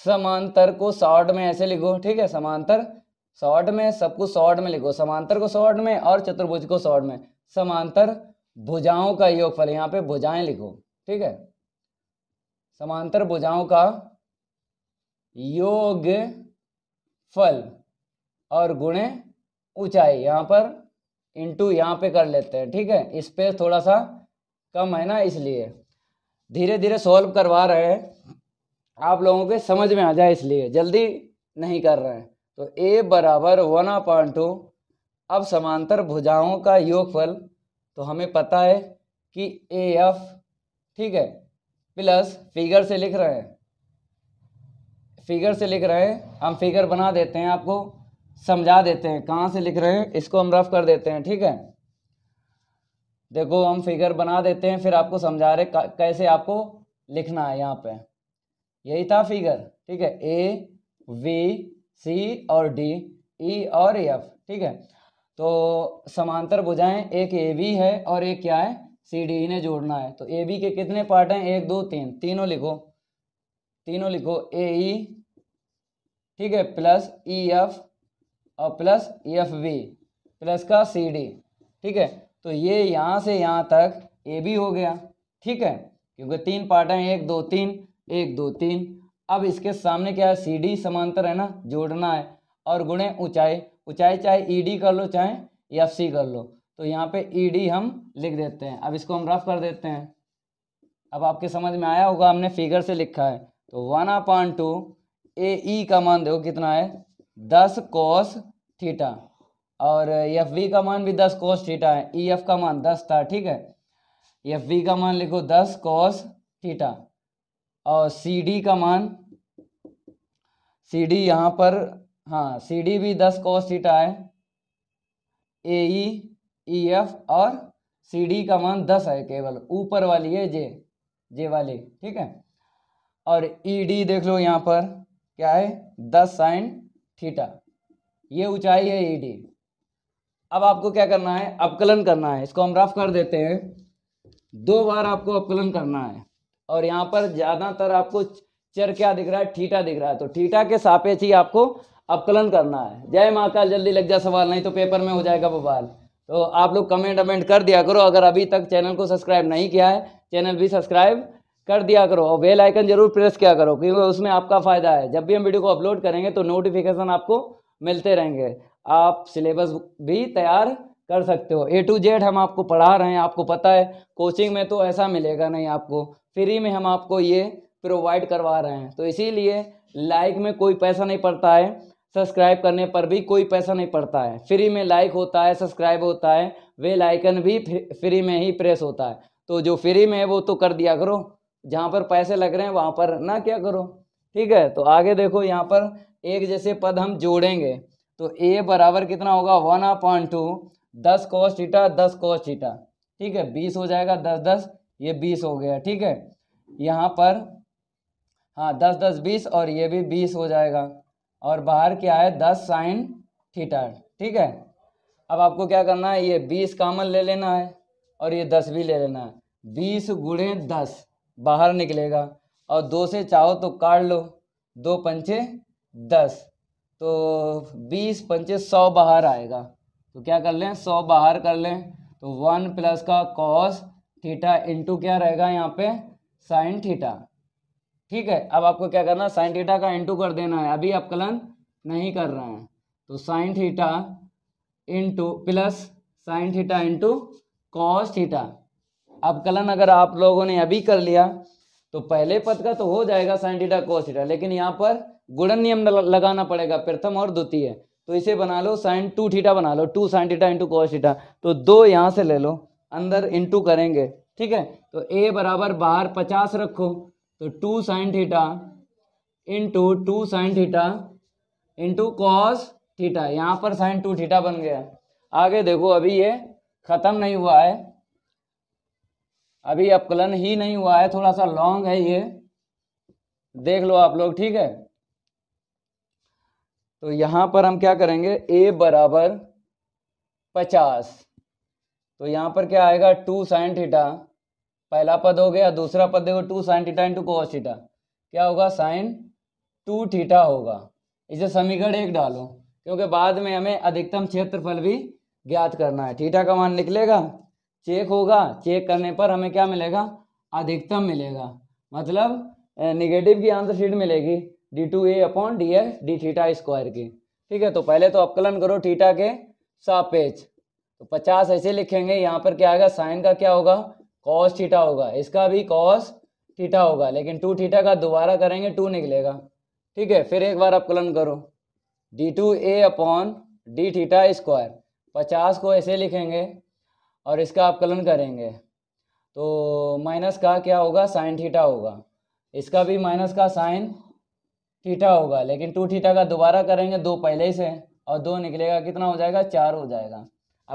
समांतर को शॉर्ट में ऐसे लिखो ठीक है समांतर शॉर्ट में सब कुछ शॉर्ट में लिखो समांतर को शॉर्ट में और चतुर्भुज को शॉर्ट में समांतर भुजाओं का योगफल यहां पे भुजाएं लिखो ठीक है समांतर भुजाओं का योग फल और गुणे ऊंचाई यहाँ पर इंटू यहाँ पे कर लेते हैं ठीक है स्पेस थोड़ा सा कम है ना इसलिए धीरे धीरे सॉल्व करवा रहे हैं आप लोगों के समझ में आ जाए इसलिए जल्दी नहीं कर रहे हैं तो ए बराबर वन पॉइंट टू अब समांतर भुजाओं का योगफल तो हमें पता है कि ए एफ ठीक है प्लस फिगर से लिख रहे हैं फिगर से लिख रहे हैं हम फिगर बना देते हैं आपको समझा देते हैं कहाँ से लिख रहे हैं इसको हम रफ कर देते हैं ठीक है देखो हम फिगर बना देते हैं फिर आपको समझा रहे कैसे आपको लिखना है यहाँ पे यही था फिगर ठीक है ए वी सी और डी ई e और एफ ठीक है तो समांतर बुझाएं एक ए बी है और एक क्या है सी डी e ने जोड़ना है तो ए बी के कितने पार्ट हैं एक दो तीन तीनों लिखो तीनों लिखो ए ई e, ठीक है प्लस ई एफ और plus E F B plus का सी डी ठीक है तो ये यहाँ से यहाँ तक ए बी हो गया ठीक है क्योंकि तीन पार्ट हैं एक दो तीन एक दो तीन अब इसके सामने क्या है सी डी समांतर है ना जोड़ना है और गुणे ऊंचाई ऊंचाई चाहे ई e, डी कर लो चाहे एफ सी कर लो तो यहाँ पे ई e, डी हम लिख देते हैं अब इसको हम रफ कर देते हैं अब आपके समझ में आया होगा हमने फिगर से लिखा है तो one upon two A E का मान देखो कितना है दस कोस थीटा और एफ वी का मान भी दस कोस थीटा है ई एफ का मान दस था ठीक है एफ वी का मान लिखो दस कोस थीटा और सी डी का मान सी डी यहाँ पर हाँ सी डी भी दस कोस थीटा है ए ई ई एफ और सी डी का मान दस है केवल ऊपर वाली है जे जे वाली ठीक है और ई डी देख लो यहाँ पर क्या है दस साइन थीटा ये ऊंचाई है ई डी अब आपको क्या करना है अपकलन करना है इसको हम रफ कर देते हैं दो बार आपको अपकलन करना है और यहाँ पर ज़्यादातर आपको चर क्या दिख रहा है ठीटा दिख रहा है तो ठीटा के सापेक्ष ही आपको अपकलन करना है जय महाकाल जल्दी लग जा सवाल नहीं तो पेपर में हो जाएगा बवाल तो आप लोग कमेंट अमेंट कर दिया करो अगर अभी तक चैनल को सब्सक्राइब नहीं किया है चैनल भी सब्सक्राइब कर दिया करो और बेल आइकन जरूर प्रेस किया करो क्योंकि उसमें आपका फ़ायदा है जब भी हम वीडियो को अपलोड करेंगे तो नोटिफिकेशन आपको मिलते रहेंगे आप सिलेबस भी तैयार कर सकते हो ए टू जेड हम आपको पढ़ा रहे हैं आपको पता है कोचिंग में तो ऐसा मिलेगा नहीं आपको फ्री में हम आपको ये प्रोवाइड करवा रहे हैं तो इसीलिए लाइक में कोई पैसा नहीं पड़ता है सब्सक्राइब करने पर भी कोई पैसा नहीं पड़ता है फ्री में लाइक होता है सब्सक्राइब होता है वे लाइकन भी फ्री में ही प्रेस होता है तो जो फ्री में है वो तो कर दिया करो जहाँ पर पैसे लग रहे हैं वहाँ पर ना क्या करो ठीक है तो आगे देखो यहाँ पर एक जैसे पद हम जोड़ेंगे तो ए बराबर कितना होगा वन अपॉइंट टू दस कॉस थीटा दस कॉस थीटा ठीक है बीस हो जाएगा दस दस ये बीस हो गया ठीक है यहाँ पर हाँ दस दस बीस और ये भी बीस हो जाएगा और बाहर क्या है दस साइन थीटा ठीक है अब आपको क्या करना है ये बीस कामन ले लेना है और ये दस भी ले लेना है बीस गुणे दस बाहर निकलेगा और दो से चाहो तो काट लो दो पंचे दस तो बीस पंचे सौ बाहर आएगा तो क्या कर लें सौ बाहर कर लें तो वन प्लस का कॉस थीटा इंटू क्या रहेगा यहाँ पे साइन थीटा ठीक है अब आपको क्या करना है साइन थीटा का इंटू कर देना है अभी आप कलन नहीं कर रहे हैं तो sine theta into plus sine theta into cos theta अवकलन अगर आप लोगों ने अभी कर लिया तो पहले पद का तो हो जाएगा साइन डीटा कोस लेकिन यहाँ पर गुणन नियम लगाना पड़ेगा प्रथम और द्वितीय तो इसे बना लो साइन टू थीटा बना लो two sine theta into cos तो दो यहाँ से ले लो अंदर इंटू करेंगे ठीक है तो ए बराबर बाहर पचास रखो तो two sine theta into two sine theta into cos theta यहाँ पर साइन टू थीटा बन गया आगे देखो अभी ये ख़त्म नहीं हुआ है अभी अपकलन ही नहीं हुआ है थोड़ा सा लॉन्ग है ये देख लो आप लोग ठीक है तो यहां पर हम क्या करेंगे ए बराबर पचास तो यहां पर क्या आएगा टू साइन थीटा पहला पद हो गया दूसरा पद देखो two sine theta into cos theta क्या होगा साइन टू थीटा होगा इसे समीकरण एक डालो क्योंकि बाद में हमें अधिकतम क्षेत्रफल भी ज्ञात करना है थीटा का मान निकलेगा चेक होगा चेक करने पर हमें क्या मिलेगा अधिकतम मिलेगा मतलब निगेटिव की आंसर शीट मिलेगी d two A upon D x d theta square की ठीक है तो पहले तो अपकलन करो थीटा के सापेक्ष तो पचास ऐसे लिखेंगे यहाँ पर क्या आएगा साइन का क्या होगा कॉस थीटा होगा इसका भी कॉस थीटा होगा लेकिन टू थीटा का दोबारा करेंगे टू निकलेगा ठीक है फिर एक बार अपकलन करो D two A upon d theta square पचास को ऐसे लिखेंगे और इसका आपकलन करेंगे तो माइनस का क्या होगा साइन थीटा होगा इसका भी माइनस का साइन थीटा होगा लेकिन टू थीटा का दोबारा करेंगे दो पहले ही से और दो निकलेगा कितना हो जाएगा चार हो जाएगा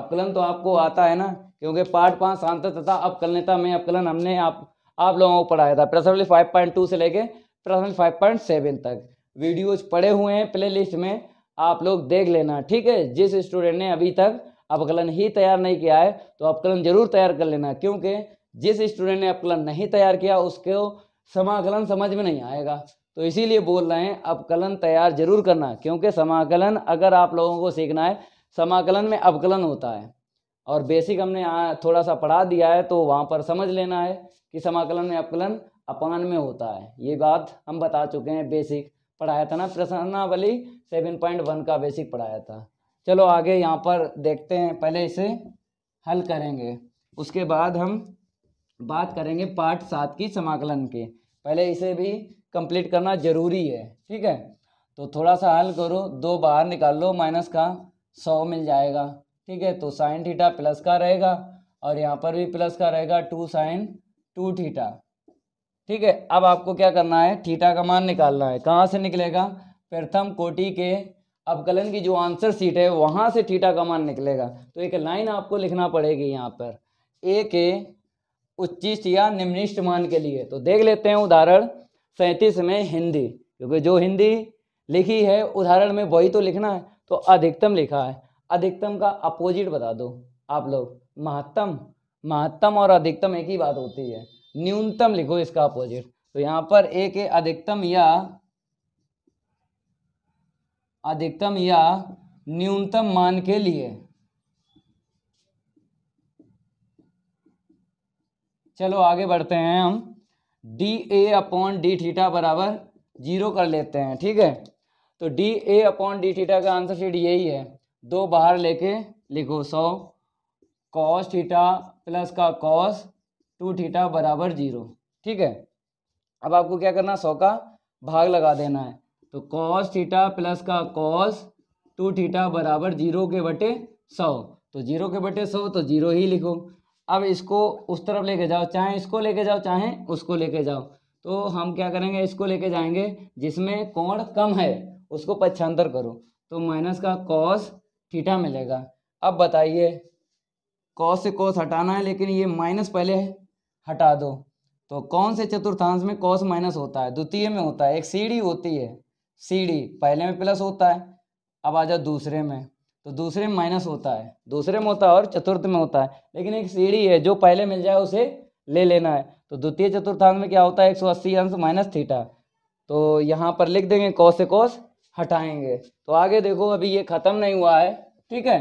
अपकलन तो आपको आता है ना क्योंकि पार्ट पाँच शांत तथा अपकलनता में अपकलन हमने आप आप लोगों को पढ़ाया था प्रसनली फाइव पॉइंट टू से लेके प्रसनली फाइव पॉइंट सेवन तक वीडियोज पड़े हुए हैं प्ले लिस्ट में आप लोग देख लेना ठीक है जिस स्टूडेंट ने अभी तक अवकलन ही तैयार नहीं किया है तो अपकलन जरूर तैयार कर लेना क्योंकि जिस स्टूडेंट ने अवकलन नहीं तैयार किया उसको समाकलन समझ में नहीं आएगा तो इसीलिए बोल रहे हैं अवकलन तैयार जरूर करना क्योंकि समाकलन अगर आप लोगों को सीखना है समाकलन में अवकलन होता है और बेसिक हमने थोड़ा सा पढ़ा दिया है तो वहाँ पर समझ लेना है कि समाकलन में अवकलन अपान में होता है ये बात हम बता चुके हैं बेसिक पढ़ाया था ना प्रसन्नावली सेवन पॉइंट वन का बेसिक पढ़ाया था चलो आगे यहाँ पर देखते हैं पहले इसे हल करेंगे उसके बाद हम बात करेंगे पार्ट सात की समाकलन के पहले इसे भी कंप्लीट करना ज़रूरी है ठीक है तो थोड़ा सा हल करो दो बाहर निकाल लो माइनस का सौ मिल जाएगा ठीक है तो साइन थीटा प्लस का रहेगा और यहाँ पर भी प्लस का रहेगा टू साइन टू थीटा ठीक है अब आपको क्या करना है थीटा का मान निकालना है कहाँ से निकलेगा प्रथम कोटि के अवकलन की जो आंसर सीट है वहाँ से थीटा का मान निकलेगा तो एक लाइन आपको लिखना पड़ेगी यहाँ पर ए के उच्चिष्ट या निम्निष्ट मान के लिए तो देख लेते हैं उदाहरण सैंतीस में हिंदी क्योंकि जो हिंदी लिखी है उदाहरण में वही तो लिखना है तो अधिकतम लिखा है अधिकतम का अपोजिट बता दो आप लोग महत्तम महत्तम और अधिकतम एक ही बात होती है न्यूनतम लिखो इसका अपोजिट तो यहाँ पर ए के अधिकतम या अधिकतम या न्यूनतम मान के लिए चलो आगे बढ़ते हैं हम d A upon d theta बराबर जीरो कर लेते हैं ठीक है तो d A upon d theta का आंसर शीट यही है दो बाहर लेके लिखो सौ कॉस थीटा प्लस का कॉस टू थीटा बराबर जीरो ठीक है अब आपको क्या करना सौ का भाग लगा देना है तो कॉस थीटा प्लस का कॉस टू थीटा बराबर जीरो के बटे सौ तो जीरो के बटे सौ तो जीरो ही लिखो अब इसको उस तरफ लेके जाओ चाहे इसको लेके जाओ चाहे उसको लेके जाओ तो हम क्या करेंगे इसको लेके जाएंगे जिसमें कोण कम है उसको पक्षांतर करो तो माइनस का कॉस थीटा मिलेगा अब बताइए कॉस से कॉस हटाना है लेकिन ये माइनस पहले हटा दो तो कौन से चतुर्थांश में कॉस माइनस होता है द्वितीय में होता है एक सीढ़ी होती है सी डी पहले में प्लस होता है अब आ जाओ दूसरे में तो दूसरे में माइनस होता है दूसरे में होता है और चतुर्थ में होता है लेकिन एक सीढ़ी है जो पहले मिल जाए उसे ले लेना है तो द्वितीय चतुर्थांश में क्या होता है एक सौ अस्सी अंश माइनस थीटा तो यहाँ पर लिख देंगे कौश से कौश हटाएंगे तो आगे देखो अभी ये ख़त्म नहीं हुआ है ठीक है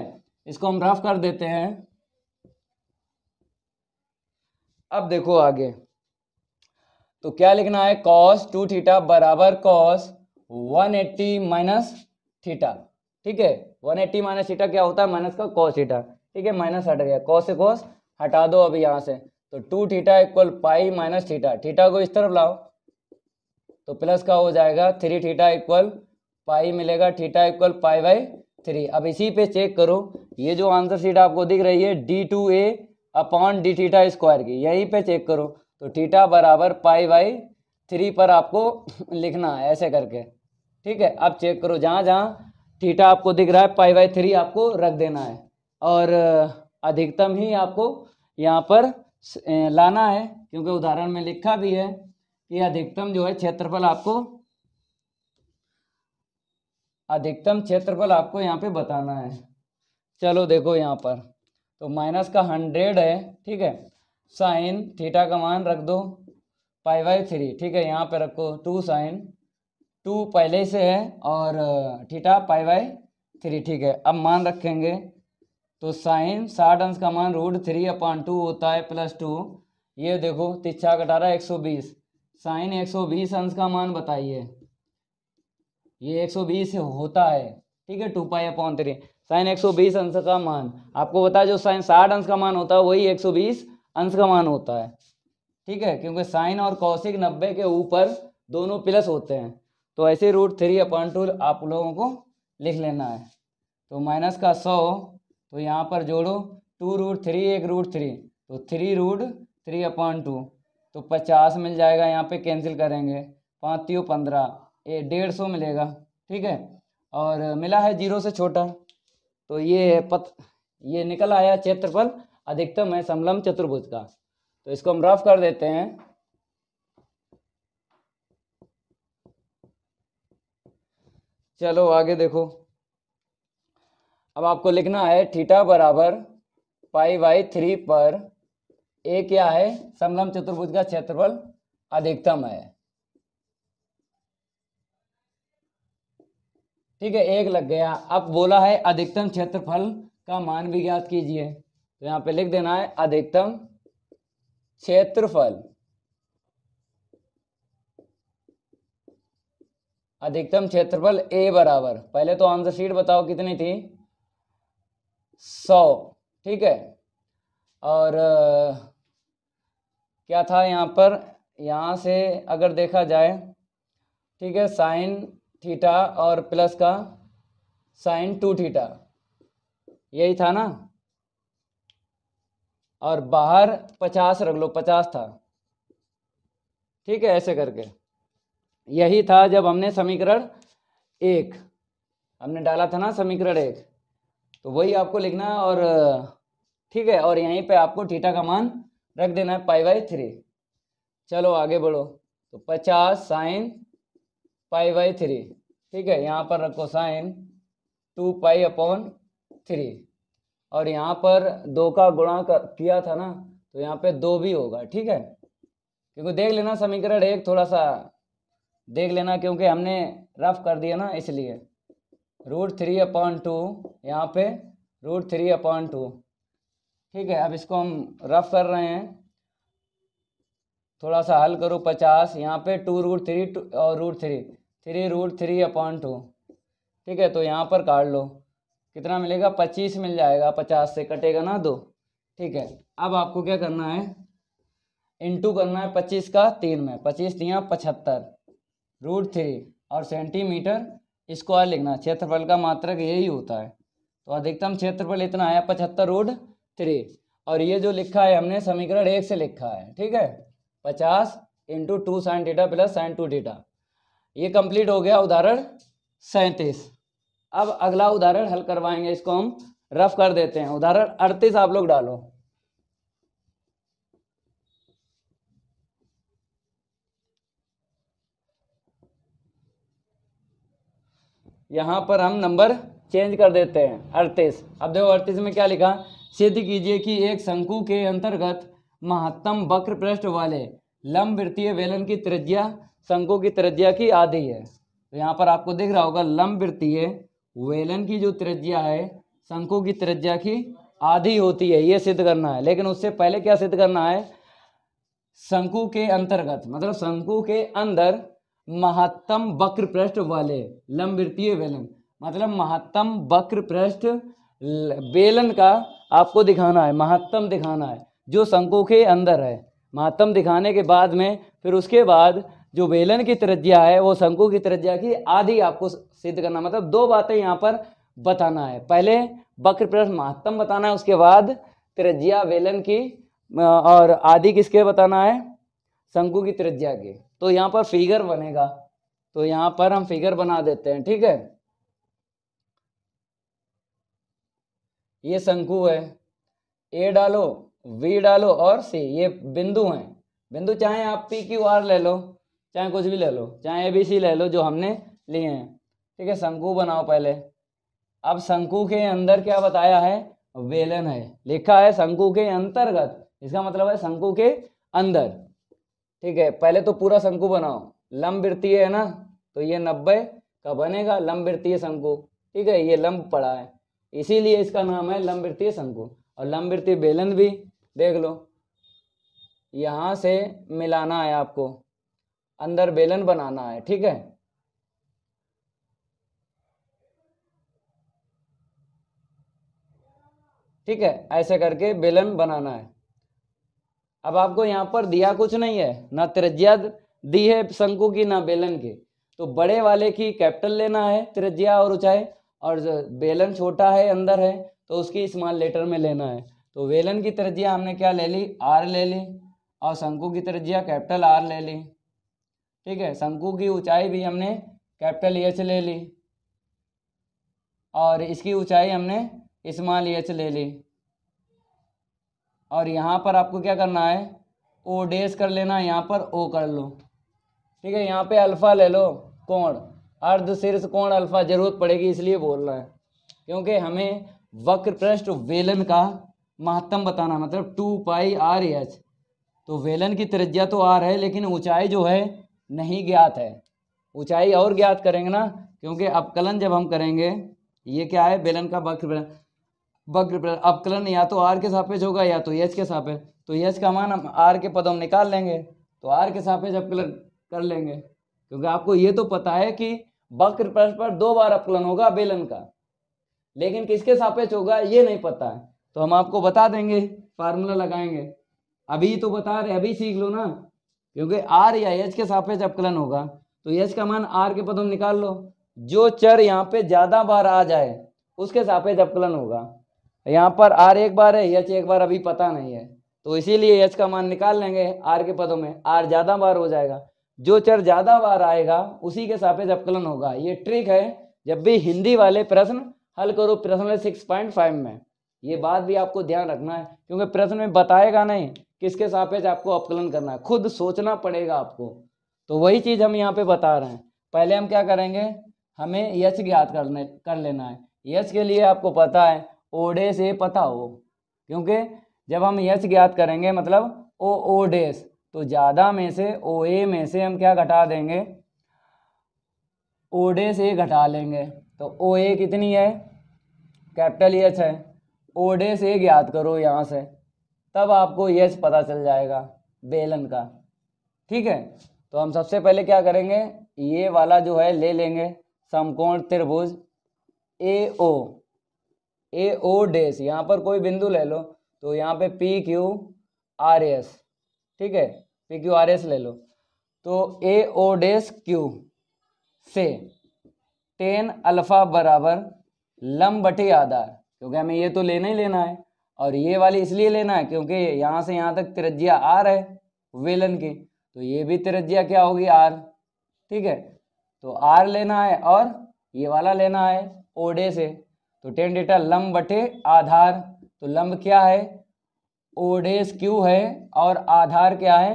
इसको हम रफ कर देते हैं अब देखो आगे तो क्या लिखना है कॉस टू थीटा बराबर कॉस 180 माइनस थीटा ठीक है 180 माइनस थीटा क्या होता है माइनस का कॉस थीटा ठीक है माइनस हट गया कॉस से कॉस हटा दो अभी यहाँ से तो two theta equal pi minus theta theta को इस तरफ लाओ तो प्लस का हो जाएगा थ्री थीटा इक्वल पाई मिलेगा theta equal pi by three अब इसी पे चेक करो ये जो आंसर सीट आपको दिख रही है d two A upon d theta square की यहीं पे चेक करो तो थीटा बराबर पाई बाई थ्री पर आपको लिखना है ऐसे करके ठीक है आप चेक करो जहाँ जहाँ थीटा आपको दिख रहा है पाई बाई थ्री आपको रख देना है और अधिकतम ही आपको यहाँ पर लाना है क्योंकि उदाहरण में लिखा भी है कि अधिकतम जो है क्षेत्रफल आपको अधिकतम क्षेत्रफल आपको यहाँ पे बताना है चलो देखो यहाँ पर तो माइनस का हंड्रेड है ठीक है साइन थीटा का मान रख दो पाई बाई थ्री ठीक है यहाँ पे रखो टू साइन टू पहले से है और थीटा पाई बाई थ्री ठीक है अब मान रखेंगे तो साइन साठ अंश का मान रूट थ्री अपॉन टू होता है प्लस टू ये देखो तिच्छा कटारा एक सौ बीस साइन एक सौ बीस अंश का मान बताइए ये एक सौ बीस होता है ठीक है two pi upon three sine एक सौ बीस अंश का मान आपको बताया जो साइन साठ अंश का मान होता है वही एक सौ बीस अंश का मान होता है ठीक है क्योंकि साइन और कौशिक नब्बे के ऊपर दोनों प्लस होते हैं तो ऐसे रूट थ्री अपॉइंट टू आप लोगों को लिख लेना है तो माइनस का सौ तो यहाँ पर जोड़ो टू रूट थ्री एक रूट थ्री तो three root three upon two तो पचास मिल जाएगा यहाँ पे कैंसिल करेंगे पाँच पंद्रह ये डेढ़ सौ मिलेगा ठीक है और मिला है जीरो से छोटा तो ये पत ये निकल आया क्षेत्रफल अधिकतम है समलम चतुर्भुज का तो इसको हम रफ कर देते हैं चलो आगे देखो अब आपको लिखना है थीटा बराबर पाई बाई थ्री पर ए क्या है समलम चतुर्भुज का क्षेत्रफल अधिकतम है ठीक है एक लग गया अब बोला है अधिकतम क्षेत्रफल का मान भी ज्ञात कीजिए तो यहाँ पे लिख देना है अधिकतम क्षेत्रफल अधिकतम क्षेत्रफल ए बराबर पहले तो आंसर शीट बताओ कितनी थी सौ ठीक है और क्या था यहाँ पर यहाँ से अगर देखा जाए ठीक है साइन थीटा और प्लस का साइन टू थीटा यही था ना और बाहर पचास रख लो पचास था ठीक है ऐसे करके यही था जब हमने समीकरण एक हमने डाला था ना समीकरण एक तो वही आपको लिखना है और ठीक है और यहीं पे आपको थीटा का मान रख देना है पाई बाई थ्री चलो आगे बढ़ो तो पचास साइन पाई बाई थ्री ठीक है यहाँ पर रखो sine two pi upon three और यहाँ पर दो का गुणा किया था ना तो यहाँ पे दो भी होगा ठीक है क्योंकि देख लेना समीकरण एक थोड़ा सा देख लेना क्योंकि हमने रफ कर दिया ना इसलिए रूट थ्री अपॉन टू यहाँ पे रूट थ्री अपॉन टू ठीक है अब इसको हम रफ कर रहे हैं थोड़ा सा हल करो पचास यहाँ पे टू रूट थ्री टू और root three three root three upon two ठीक है तो यहाँ पर काट लो कितना मिलेगा पच्चीस मिल जाएगा पचास से कटेगा ना दो ठीक है अब आपको क्या करना है इंटू करना है पच्चीस का तीन में पच्चीस दिया पचहत्तर रूट थ्री और सेंटीमीटर स्क्वायर लिखना क्षेत्रफल का मात्रक यही होता है तो अधिकतम क्षेत्रफल इतना आया पचहत्तर रूट थ्री और ये जो लिखा है हमने समीकरण एक से लिखा है ठीक है पचास into two sine theta plus sine two theta ये कंप्लीट हो गया उदाहरण सैंतीस अब अगला उदाहरण हल करवाएंगे इसको हम रफ कर देते हैं उदाहरण अड़तीस आप लोग डालो यहाँ पर हम नंबर चेंज कर देते हैं अड़तीस अब देखो अड़तीस में क्या लिखा सिद्ध कीजिए कि एक शंकु के अंतर्गत महत्तम वक्र पृष्ठ वाले लंब वृत्तीय वेलन की त्रिज्या शंकु की त्रिज्या की आधी है तो यहाँ पर आपको दिख रहा होगा लंब वृत्तीय वेलन की जो त्रिज्या है शंकु की त्रिज्या की आधी होती है ये सिद्ध करना है लेकिन उससे पहले क्या सिद्ध करना है शंकु के अंतर्गत मतलब शंकु के अंदर महत्तम वक्र पृष्ठ वाले लंबवृत्तीय बेलन मतलब महत्तम वक्र पृष्ठ बेलन का आपको दिखाना है महत्तम दिखाना है जो शंकु के अंदर है महत्तम दिखाने के बाद में फिर उसके बाद जो बेलन की त्रिज्या है वो शंकु की त्रिज्या की आधी आपको सिद्ध करना मतलब दो बातें यहाँ पर बताना है पहले वक्र पृष्ठ महत्तम बताना है उसके बाद त्रिज्या बेलन की और आदि किसके बताना है शंकु की त्रिज्या की तो यहाँ पर फिगर बनेगा तो यहाँ पर हम फिगर बना देते हैं ठीक है ये शंकु है ए डालो वी डालो और सी ये बिंदु हैं बिंदु चाहे आप पी क्यू आर ले लो चाहे कुछ भी ले लो चाहे ए बी सी ले लो जो हमने लिए हैं ठीक है शंकु बनाओ पहले अब शंकु के अंदर क्या बताया है वेलन है लिखा है शंकु के अंतर्गत इसका मतलब है शंकु के अंदर ठीक है पहले तो पूरा शंकु बनाओ लंब वृत्तीय है ना तो ये नब्बे का बनेगा लंब वृत्तीय शंकु ठीक है ये लंब पड़ा है इसीलिए इसका नाम है लंब वृत्तीय शंकु और लंब वृत्तीय बेलन भी देख लो यहाँ से मिलाना है आपको अंदर बेलन बनाना है ठीक है ठीक है ऐसे करके बेलन बनाना है अब आपको यहाँ पर दिया कुछ नहीं है ना त्रिज्या दी है शंकु की ना बेलन की तो बड़े वाले की कैपिटल लेना है त्रिज्या और ऊंचाई और बेलन छोटा है अंदर है तो उसकी स्मॉल लेटर में लेना है तो बेलन की त्रिज्या हमने क्या ले ली आर ले ली और शंकु की त्रिज्या कैपिटल आर ले ली ठीक है शंकु की ऊंचाई भी हमने कैपिटल एच ले ली और इसकी ऊंचाई हमने स्मॉल एच ले ली और यहाँ पर आपको क्या करना है ओ डेस कर लेना यहाँ पर ओ कर लो ठीक है यहाँ पे अल्फ़ा ले लो कोण अर्ध शीर्ष कोण अल्फ़ा ज़रूरत पड़ेगी इसलिए बोल रहा है क्योंकि हमें वक्र पृष्ठ वेलन का महत्तम बताना मतलब टू पाई आर एच तो वेलन की त्रिज्या तो आर है लेकिन ऊंचाई जो है नहीं ज्ञात है ऊंचाई और ज्ञात करेंगे ना क्योंकि अपकलन जब हम करेंगे ये क्या है बेलन का वक्र वक्र अवकलन या तो आर के सापेक्ष होगा या तो एच के सापेक्ष तो एच का मान हम आर के पद हम निकाल लेंगे तो आर के सापेक्ष अपकलन कर लेंगे क्योंकि आपको ये तो पता है कि वक्र प्लस पर दो बार अपकलन होगा बेलन का लेकिन किसके सापेक्ष होगा ये नहीं पता है तो हम आपको बता देंगे फार्मूला लगाएंगे अभी तो बता रहे अभी सीख लो ना क्योंकि आर या एच के सापेक्ष अवकलन होगा तो एच का मान आर के पद हम निकाल लो जो चर यहाँ पे ज़्यादा बार आ जाए उसके सापेक्ष अपकलन होगा यहाँ पर आर एक बार है यच एक बार अभी पता नहीं है तो इसीलिए यच का मान निकाल लेंगे आर के पदों में आर ज़्यादा बार हो जाएगा जो चर ज़्यादा बार आएगा उसी के सापेक्ष अपकलन होगा ये ट्रिक है जब भी हिंदी वाले प्रश्न हल करो प्रश्न सिक्स पॉइंट फाइव में ये बात भी आपको ध्यान रखना है क्योंकि प्रश्न में बताएगा नहीं किसके सापेक्ष आपको अपकलन करना है खुद सोचना पड़ेगा आपको तो वही चीज़ हम यहाँ पे बता रहे हैं पहले हम क्या करेंगे हमें यश ज्ञात करने कर लेना है यश के लिए आपको पता है ओडे से पता हो क्योंकि जब हम यश ज्ञात करेंगे मतलब ओ ओ डेस तो ज़्यादा में से ओ ए में से हम क्या घटा देंगे ओडे से घटा लेंगे तो ओ ए कितनी है कैपिटल यच है ओडे से ज्ञात करो यहाँ से तब आपको यच पता चल जाएगा बेलन का ठीक है तो हम सबसे पहले क्या करेंगे ये वाला जो है ले लेंगे समकोण त्रिभुज ए ओ ए ओ डेस यहाँ पर कोई बिंदु ले लो तो यहाँ पे पी क्यू आर एस ठीक है पी क्यू आर एस ले लो तो ए ओ डेस क्यू से टेन अल्फ़ा बराबर लम बटे आधार क्योंकि हमें ये तो लेना ही लेना है और ये वाली इसलिए लेना है क्योंकि यहाँ से यहाँ तक तिरज्या आर है वेलन की तो ये भी तिरज्या क्या होगी आर ठीक है तो आर लेना है और ये वाला लेना है ओडे से तो टेन डेटा लंब बटे आधार तो लंब क्या है ओडेस क्यू है और आधार क्या है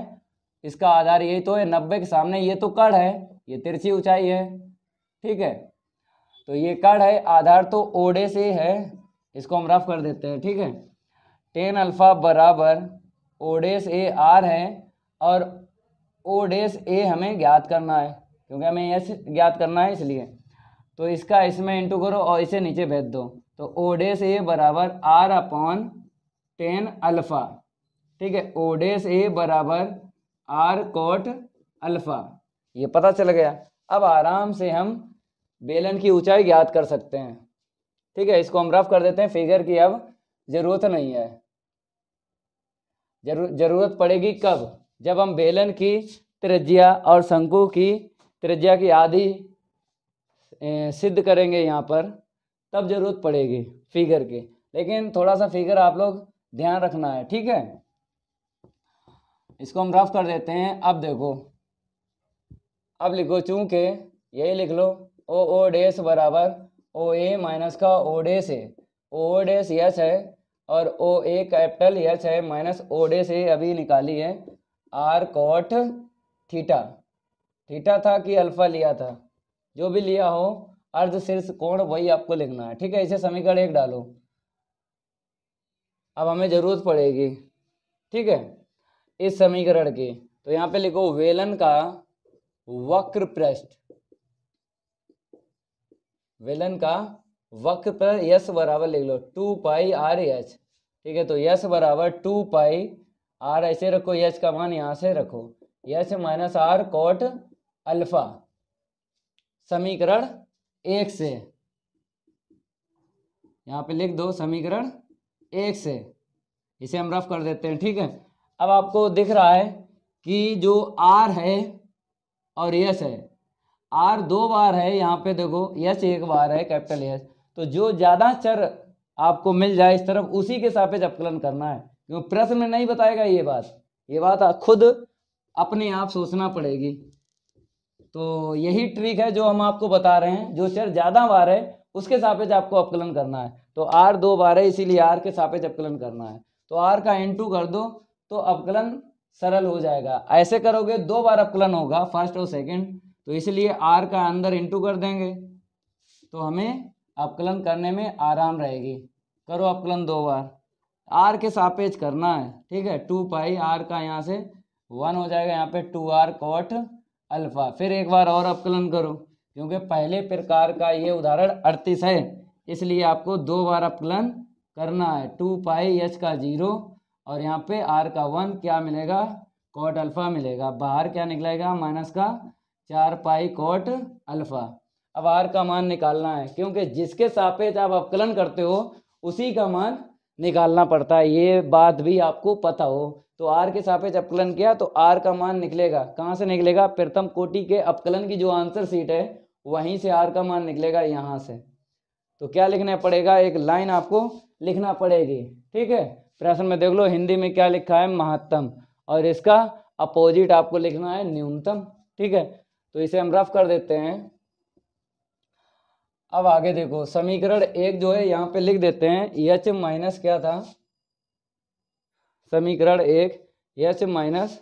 इसका आधार ये तो है नब्बे के सामने ये तो कड़ है ये तिरछी ऊंचाई है ठीक है तो ये कड़ है आधार तो ओडे से है इसको हम रफ कर देते हैं ठीक है टेन अल्फ़ा बराबर ओडेस ए आर है और ओडेस ए हमें ज्ञात करना है क्योंकि हमें एस ज्ञात करना है इसलिए तो इसका इसमें इंटू करो और इसे नीचे भेज दो तो ओडेस ए बराबर आर अपॉन टेन अल्फ़ा ठीक है ओडेस ए बराबर आर कोट अल्फ़ा ये पता चल गया अब आराम से हम बेलन की ऊंचाई ज्ञात कर सकते हैं ठीक है इसको हम रफ कर देते हैं फिगर की अब ज़रूरत नहीं है जरू ज़रूरत पड़ेगी कब जब हम बेलन की त्रिज्या और शंकु की त्रिज्या की आधी सिद्ध करेंगे यहाँ पर तब ज़रूरत पड़ेगी फिगर की लेकिन थोड़ा सा फिगर आप लोग ध्यान रखना है ठीक है इसको हम रफ कर देते हैं अब देखो अब लिखो चूंकि यही लिख लो ओ ओ डेस बराबर ओ ए माइनस का ओ डेस है ओ डेस यस है और ओ ए कैपिटल यस है माइनस ओ डेस ए अभी निकाली है आर कॉट थीटा थीटा था कि अल्फ़ा लिया था जो भी लिया हो अर्ध शीर्ष कोण वही आपको लिखना है ठीक है इसे समीकरण एक डालो अब हमें जरूरत पड़ेगी ठीक है इस समीकरण की तो यहाँ पे लिखो वेलन का वक्र पृष्ठ वेलन का वक्र पर यस बराबर लिख लो टू पाई आर एच ठीक है तो यस बराबर टू पाई आर ऐसे रखो यच का मान यहाँ से रखो S minus r cot alpha समीकरण एक से यहाँ पे लिख दो समीकरण एक से इसे हम रफ कर देते हैं ठीक है अब आपको दिख रहा है कि जो आर है और यस है आर दो बार है यहाँ पे देखो यस एक बार है कैपिटल यस तो जो ज़्यादा चर आपको मिल जाए इस तरफ उसी के सापेक्ष अपकलन करना है प्रश्न में नहीं बताएगा ये बात ये बात खुद अपने आप सोचना पड़ेगी तो यही ट्रिक है जो हम आपको बता रहे हैं जो शेयर ज़्यादा बार है उसके सापेज आपको अपकलन करना है तो आर दो बार है इसीलिए आर के सापेज अपकलन करना है तो आर का एन टू कर दो तो अपकलन सरल हो जाएगा ऐसे करोगे दो बार अपकलन होगा फर्स्ट और सेकेंड तो इसलिए आर का अंदर इंटू कर देंगे तो हमें अपकलन करने में आराम रहेगी करो अपकलन दो बार आर के सापेज करना है ठीक है टू पाई आर का यहाँ से वन हो जाएगा यहाँ पे टू आर कॉट अल्फा फिर एक बार और अवकलन करो क्योंकि पहले प्रकार का ये उदाहरण अड़तीस है इसलिए आपको दो बार अवकलन करना है टू पाई एच का जीरो और यहाँ पे आर का वन क्या मिलेगा कॉट अल्फ़ा मिलेगा बाहर क्या निकलेगा माइनस का चार पाई कॉट अल्फ़ा अब आर का मान निकालना है क्योंकि जिसके सापेक्ष आप अवकलन करते हो उसी का मान निकालना पड़ता है ये बात भी आपको पता हो तो आर के सापेक्ष अपकलन किया तो आर का मान निकलेगा कहाँ से निकलेगा प्रथम कोटि के अपकलन की जो आंसर सीट है वहीं से आर का मान निकलेगा यहाँ से तो क्या लिखना पड़ेगा एक लाइन आपको लिखना पड़ेगी ठीक है प्रश्न में देख लो हिंदी में क्या लिखा है महत्तम और इसका अपोजिट आपको लिखना है न्यूनतम ठीक है तो इसे हम रफ कर देते हैं अब आगे देखो समीकरण एक जो है यहाँ पे लिख देते हैं एच माइनस क्या था समीकरण एक h minus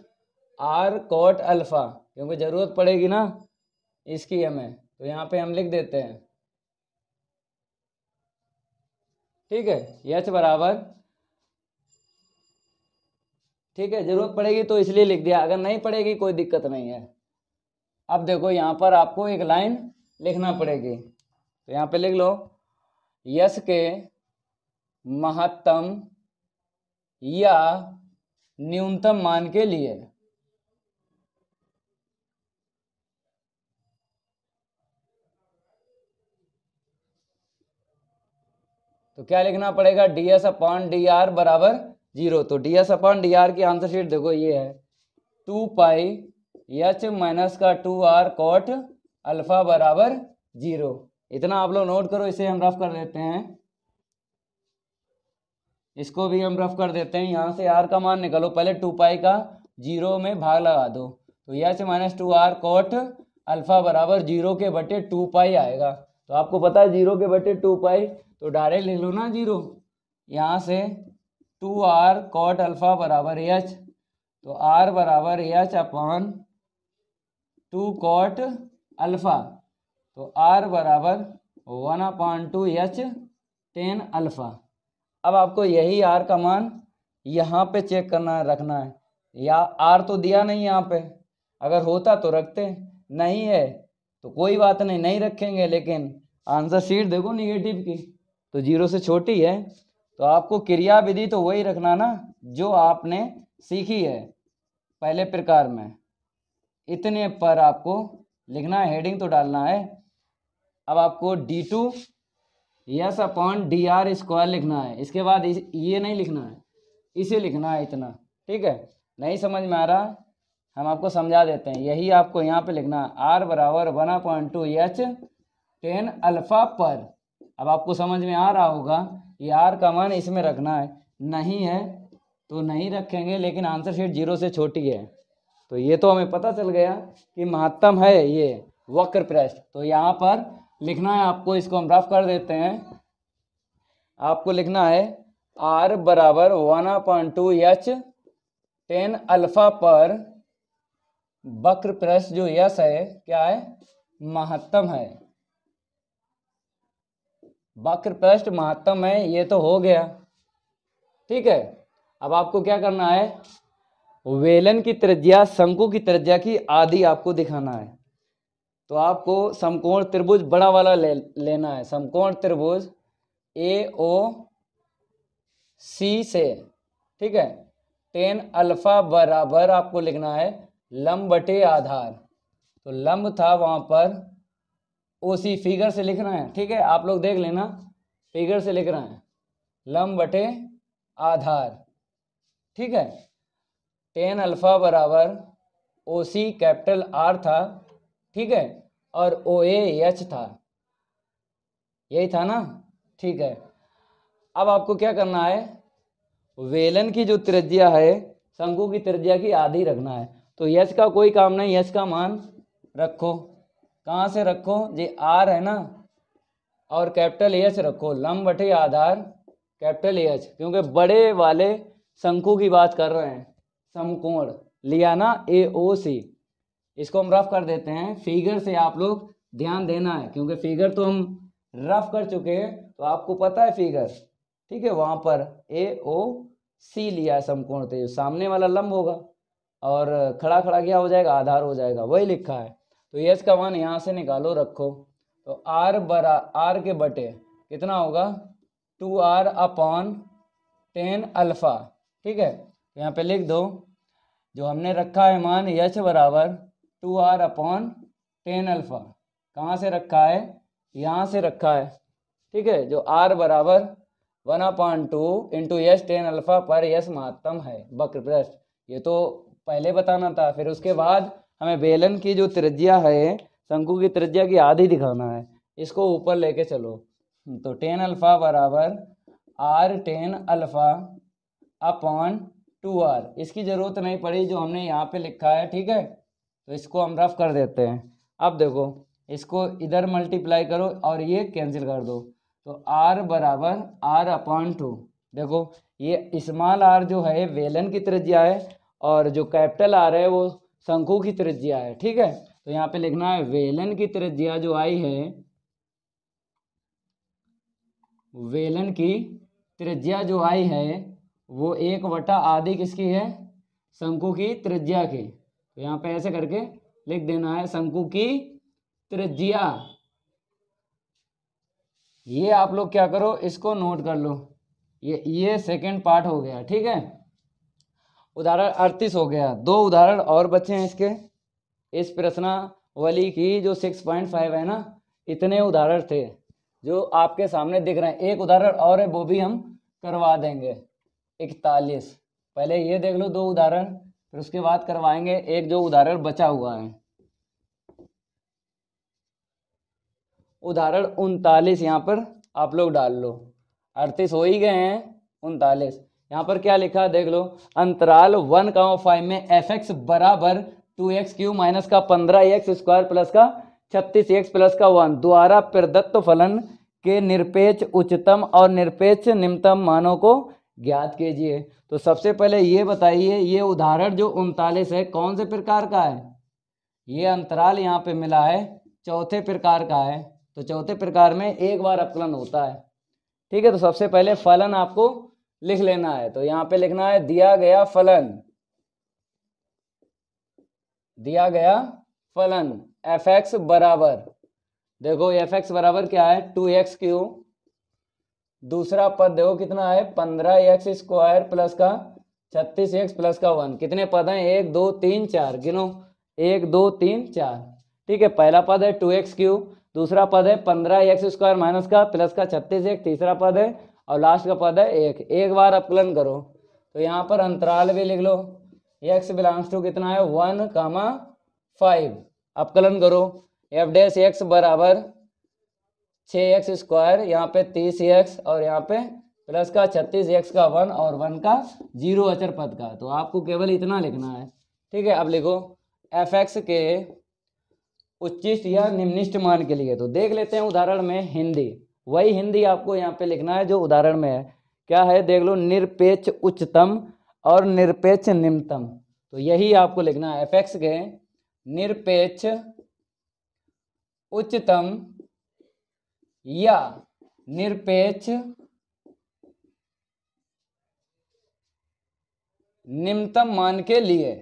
r cot alpha क्योंकि ज़रूरत पड़ेगी ना इसकी हमें तो यहाँ पे हम लिख देते हैं ठीक है एच बराबर ठीक है ज़रूरत पड़ेगी तो इसलिए लिख दिया अगर नहीं पड़ेगी कोई दिक्कत नहीं है अब देखो यहाँ पर आपको एक लाइन लिखना पड़ेगी तो यहां पे लिख लो यश के महत्तम या न्यूनतम मान के लिए तो क्या लिखना पड़ेगा डीएस अपॉन डी आर बराबर जीरो तो डीएस अपॉन डी आर की आंसर शीट देखो ये है टू पाई एच माइनस का टू आर कॉट अल्फा बराबर जीरो इतना आप लोग नोट करो इसे हम रफ कर देते हैं इसको भी हम रफ कर देते हैं यहाँ से आर का मान निकालो पहले टू पाई का जीरो में भाग लगा दो तो यहाँ से minus two r cot alpha बराबर जीरो के बटे टू पाई आएगा तो आपको पता है जीरो के बटे टू पाई तो डायरेक्ट लिख लो ना जीरो यहाँ से टू आर कोट अल्फ़ा बराबर एच तो आर बराबर h upon two cot alpha तो आर बराबर one upon two h tan alpha अब आपको यही आर का मान यहाँ पे चेक करना है रखना है या आर तो दिया नहीं यहाँ पे अगर होता तो रखते नहीं है तो कोई बात नहीं नहीं रखेंगे लेकिन आंसर शीट देखो निगेटिव की तो जीरो से छोटी है तो आपको क्रिया विधि तो वही रखना ना जो आपने सीखी है पहले प्रकार में इतने पर आपको लिखना है हेडिंग तो डालना है अब आपको d two S upon d r square लिखना है इसके बाद इस, ये नहीं लिखना है इसे लिखना है इतना ठीक है नहीं समझ में आ रहा हम आपको समझा देते हैं यही आपको यहाँ पे लिखना है आर बराबर one upon two h tan alpha पर अब आपको समझ में आ रहा होगा ये आर का मान इसमें रखना है नहीं है तो नहीं रखेंगे लेकिन आंसर शीट जीरो से छोटी है तो ये तो हमें पता चल गया कि महत्तम है ये वक्र प्रेस्ट तो यहाँ पर लिखना है आपको इसको हम रफ कर देते हैं आपको लिखना है आर बराबर one point two h tan alpha पर वक्र प्रेस जो यस है क्या है महत्तम है वक्र पृष्ठ महत्तम है ये तो हो गया ठीक है अब आपको क्या करना है वेलन की त्रिज्या शंकु की त्रिज्या की आदि आपको दिखाना है तो आपको समकोण त्रिभुज बड़ा वाला ले लेना है समकोण त्रिभुज ए ओ सी से ठीक है टेन अल्फा बराबर आपको लिखना है लंब बटे आधार तो लंब था वहाँ पर ओ सी फिगर से लिखना है ठीक है आप लोग देख लेना फिगर से लिख रहे हैं लंब बटे आधार ठीक है टेन अल्फा बराबर ओ सी कैपिटल आर था ठीक है और ओ ए एच था यही था ना ठीक है अब आपको क्या करना है वेलन की जो त्रिज्या है शंकु की त्रिज्या की आधी रखना है तो यश का कोई काम नहीं यश का मान रखो कहाँ से रखो ये आर है ना और कैपिटल एच रखो लंब बटे आधार कैपिटल एच क्योंकि बड़े वाले शंकु की बात कर रहे हैं समकोण लिया ना ए ओ सी इसको हम रफ कर देते हैं फिगर से आप लोग ध्यान देना है क्योंकि फिगर तो हम रफ कर चुके हैं तो आपको पता है फिगर ठीक है वहाँ पर ए ओ सी लिया है समकोण तेज सामने वाला लंब होगा और खड़ा खड़ा क्या हो जाएगा आधार हो जाएगा वही लिखा है तो यस का मान यहाँ से निकालो रखो तो आर बरा आर के बटे कितना होगा two r upon tan alpha ठीक है यहाँ पे लिख दो जो हमने रखा है मान यच बराबर two r upon tan alpha कहाँ से रखा है यहाँ से रखा है ठीक है जो आर बराबर one upon two into S tan alpha पर यश महत्तम है बकर पृष्ठ ये तो पहले बताना था फिर उसके बाद हमें बेलन की जो त्रिज्या है शंकु की त्रिज्या की आधी दिखाना है इसको ऊपर लेके चलो तो टेन अल्फा बराबर r tan alpha upon two r इसकी ज़रूरत नहीं पड़ी जो हमने यहाँ पे लिखा है ठीक है तो इसको हम रफ कर देते हैं अब देखो इसको इधर मल्टीप्लाई करो और ये कैंसिल कर दो तो आर बराबर आर अपॉन टू देखो ये स्मॉल आर जो है वेलन की त्रिज्या है और जो कैपिटल आर है वो शंकु की त्रिज्या है ठीक है तो यहाँ पे लिखना है वेलन की त्रिज्या जो आई है वेलन की त्रिज्या जो आई है वो एक वटा आधी किसकी है शंकु की त्रिज्या की तो यहाँ पे ऐसे करके लिख देना है शंकु की त्रिज्या ये आप लोग क्या करो इसको नोट कर लो ये ये सेकेंड पार्ट हो गया ठीक है उदाहरण अड़तीस हो गया दो उदाहरण और बचे हैं इसके इस प्रश्नावली की जो सिक्स पॉइंट फाइव है ना इतने उदाहरण थे जो आपके सामने दिख रहे हैं एक उदाहरण और है वो भी हम करवा देंगे इकतालीस पहले ये देख लो दो उदाहरण फिर उसके बाद करवाएंगे एक जो उदाहरण बचा हुआ है उदाहरण उनतालीस यहाँ पर आप लोग डाल लो अड़तीस हो ही गए हैं उनतालीस यहाँ पर क्या लिखा देख लो अंतराल वन का फाइव में एफ एक्स बराबर टू एक्स क्यू माइनस का पंद्रह एक्स स्क्वायर प्लस का छत्तीस एक्स प्लस का वन द्वारा प्रदत्त फलन के निरपेक्ष उच्चतम और निरपेक्ष निम्नतम मानों को ज्ञात कीजिए तो सबसे पहले ये बताइए ये उदाहरण जो उनतालीस है कौन से प्रकार का है ये अंतराल यहाँ पे मिला है चौथे प्रकार का है तो चौथे प्रकार में एक बार अपकलन होता है ठीक है तो सबसे पहले फलन आपको लिख लेना है तो यहाँ पे लिखना है दिया गया फलन दिया गया फलन एफ एक्स बराबर देखो एफ एक्स बराबर क्या है टू एक्स क्यू दूसरा पद देखो कितना है पंद्रह एक्स स्क्वायर प्लस का छत्तीस एक्स प्लस का वन कितने पद हैं एक दो तीन चार गिनो एक दो तीन चार ठीक है पहला पद है टू एक्स क्यू दूसरा पद है पंद्रह एक्स स्क्वायर माइनस का प्लस का छत्तीस एक तीसरा पद है और लास्ट का पद है एक एक बार अपकलन करो तो यहाँ पर अंतराल भी लिख लो एक्स बिलोंग्स टू कितना है वन कामा फाइव अपकलन करो एफ डेस एक्स बराबर छः एक्स स्क्वायर यहाँ पे तीस एक्स और यहाँ पे प्लस का छत्तीस एक्स का वन और वन का जीरो अचर पद का तो आपको केवल इतना लिखना है ठीक है अब लिखो एफ एक्स के उच्चिष्ट या निम्निष्ट मान के लिए तो देख लेते हैं उदाहरण में हिंदी वही हिंदी आपको यहाँ पे लिखना है जो उदाहरण में है क्या है देख लो निरपेक्ष उच्चतम और निरपेक्ष निम्नतम तो यही आपको लिखना है एफ एक्स के निरपेक्ष उच्चतम या निरपेक्ष निम्नतम मान के लिए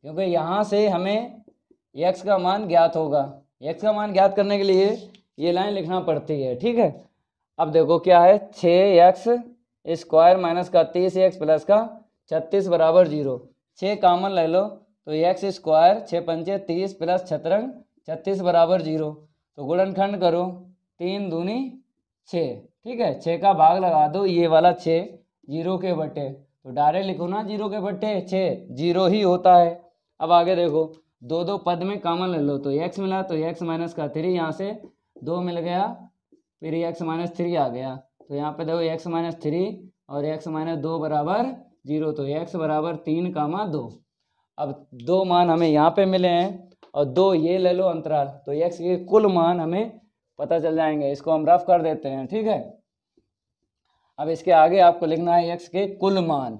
क्योंकि यहां से हमें x का मान ज्ञात होगा x का मान ज्ञात करने के लिए ये लाइन लिखना पड़ती है ठीक है अब देखो क्या है छ एक्स स्क्वायर माइनस का तीस एक्स प्लस का छत्तीस बराबर जीरो छ कामन ले लो तो एक्स स्क्वायर छः पंचे तीस प्लस छतरंग छत्तीस बराबर जीरो तो गुणनखंड करो तीन दूनी छः ठीक है छः का भाग लगा दो ये वाला छः जीरो के बटे तो डायरेक्ट लिखो ना जीरो के बटे छः जीरो ही होता है अब आगे देखो दो दो पद में कॉमन ले लो तो एक्स मिला तो एक्स माइनस का थ्री यहाँ से दो मिल गया फिर एक्स माइनस थ्री आ गया तो यहाँ पे देखो एक्स माइनस थ्री और एक्स माइनस दो बराबर जीरो तो एक्स बराबर तीन कामा दो अब दो मान हमें यहाँ पे मिले हैं और दो ये ले लो अंतराल तो एक्स के कुल मान हमें पता चल जाएंगे इसको हम रफ कर देते हैं ठीक है अब इसके आगे आपको लिखना है एक्स के कुल मान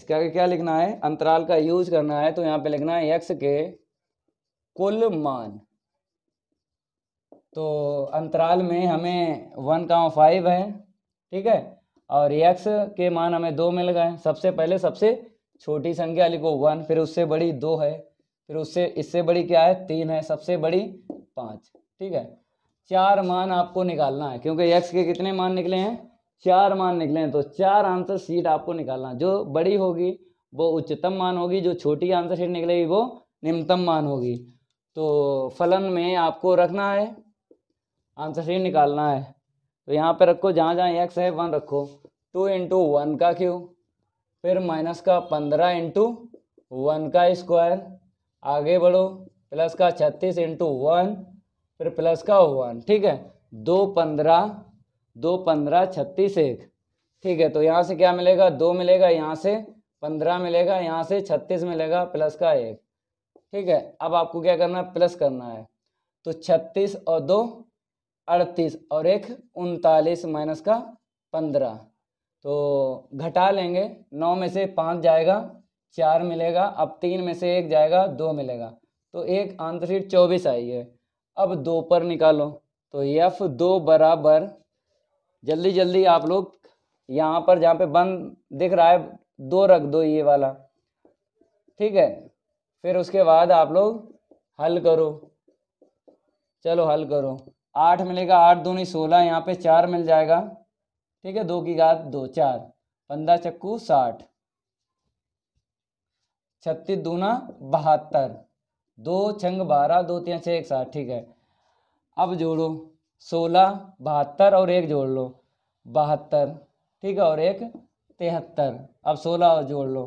इसके आगे क्या लिखना है अंतराल का यूज करना है तो यहाँ पे लिखना है एक्स के कुल मान तो अंतराल में हमें वन का फाइव है ठीक है और एक्स के मान हमें दो मिल गए सबसे पहले सबसे छोटी संख्या लिखो वन फिर उससे बड़ी दो है फिर उससे इससे बड़ी क्या है तीन है सबसे बड़ी पाँच ठीक है चार मान आपको निकालना है क्योंकि एक्स के कितने मान निकले हैं चार मान निकले हैं तो चार आंसर सीट आपको निकालना जो बड़ी होगी वो उच्चतम मान होगी जो छोटी आंसर सीट निकलेगी वो निम्नतम मान होगी तो फलन में आपको रखना है आंसर सीट निकालना है तो यहाँ पे रखो जहाँ जहाँ एक्स है वन रखो टू इंटू वन का क्यों फिर माइनस का पंद्रह इंटू वन का स्क्वायर आगे बढ़ो प्लस का छत्तीस इंटू वन फिर प्लस का वन ठीक है दो पंद्रह दो पंद्रह छत्तीस एक ठीक है तो यहाँ से क्या मिलेगा दो मिलेगा यहाँ से पंद्रह मिलेगा यहाँ से छत्तीस मिलेगा प्लस का एक ठीक है अब आपको क्या करना है प्लस करना है तो छत्तीस और दो अड़तीस और एक उनतालीस माइनस का पंद्रह तो घटा लेंगे नौ में से पाँच जाएगा चार मिलेगा अब तीन में से एक जाएगा दो मिलेगा तो एक आंसर शीट चौबीस आई है अब दो पर निकालो तो यफ दो बराबर जल्दी जल्दी आप लोग यहाँ पर जहाँ पे बंद दिख रहा है दो रख दो ये वाला ठीक है फिर उसके बाद आप लोग हल करो चलो हल करो आठ मिलेगा आठ दूनी सोलह यहाँ पे चार मिल जाएगा ठीक है दो की घात दो चार पंद्रह चक्कू साठ छत्तीस दूना बहत्तर दो छंग बारह दो तीन छः एक साठ ठीक है अब जोड़ो सोलह बहत्तर और एक जोड़ लो बहत्तर ठीक है और एक तिहत्तर अब सोलह और जोड़ लो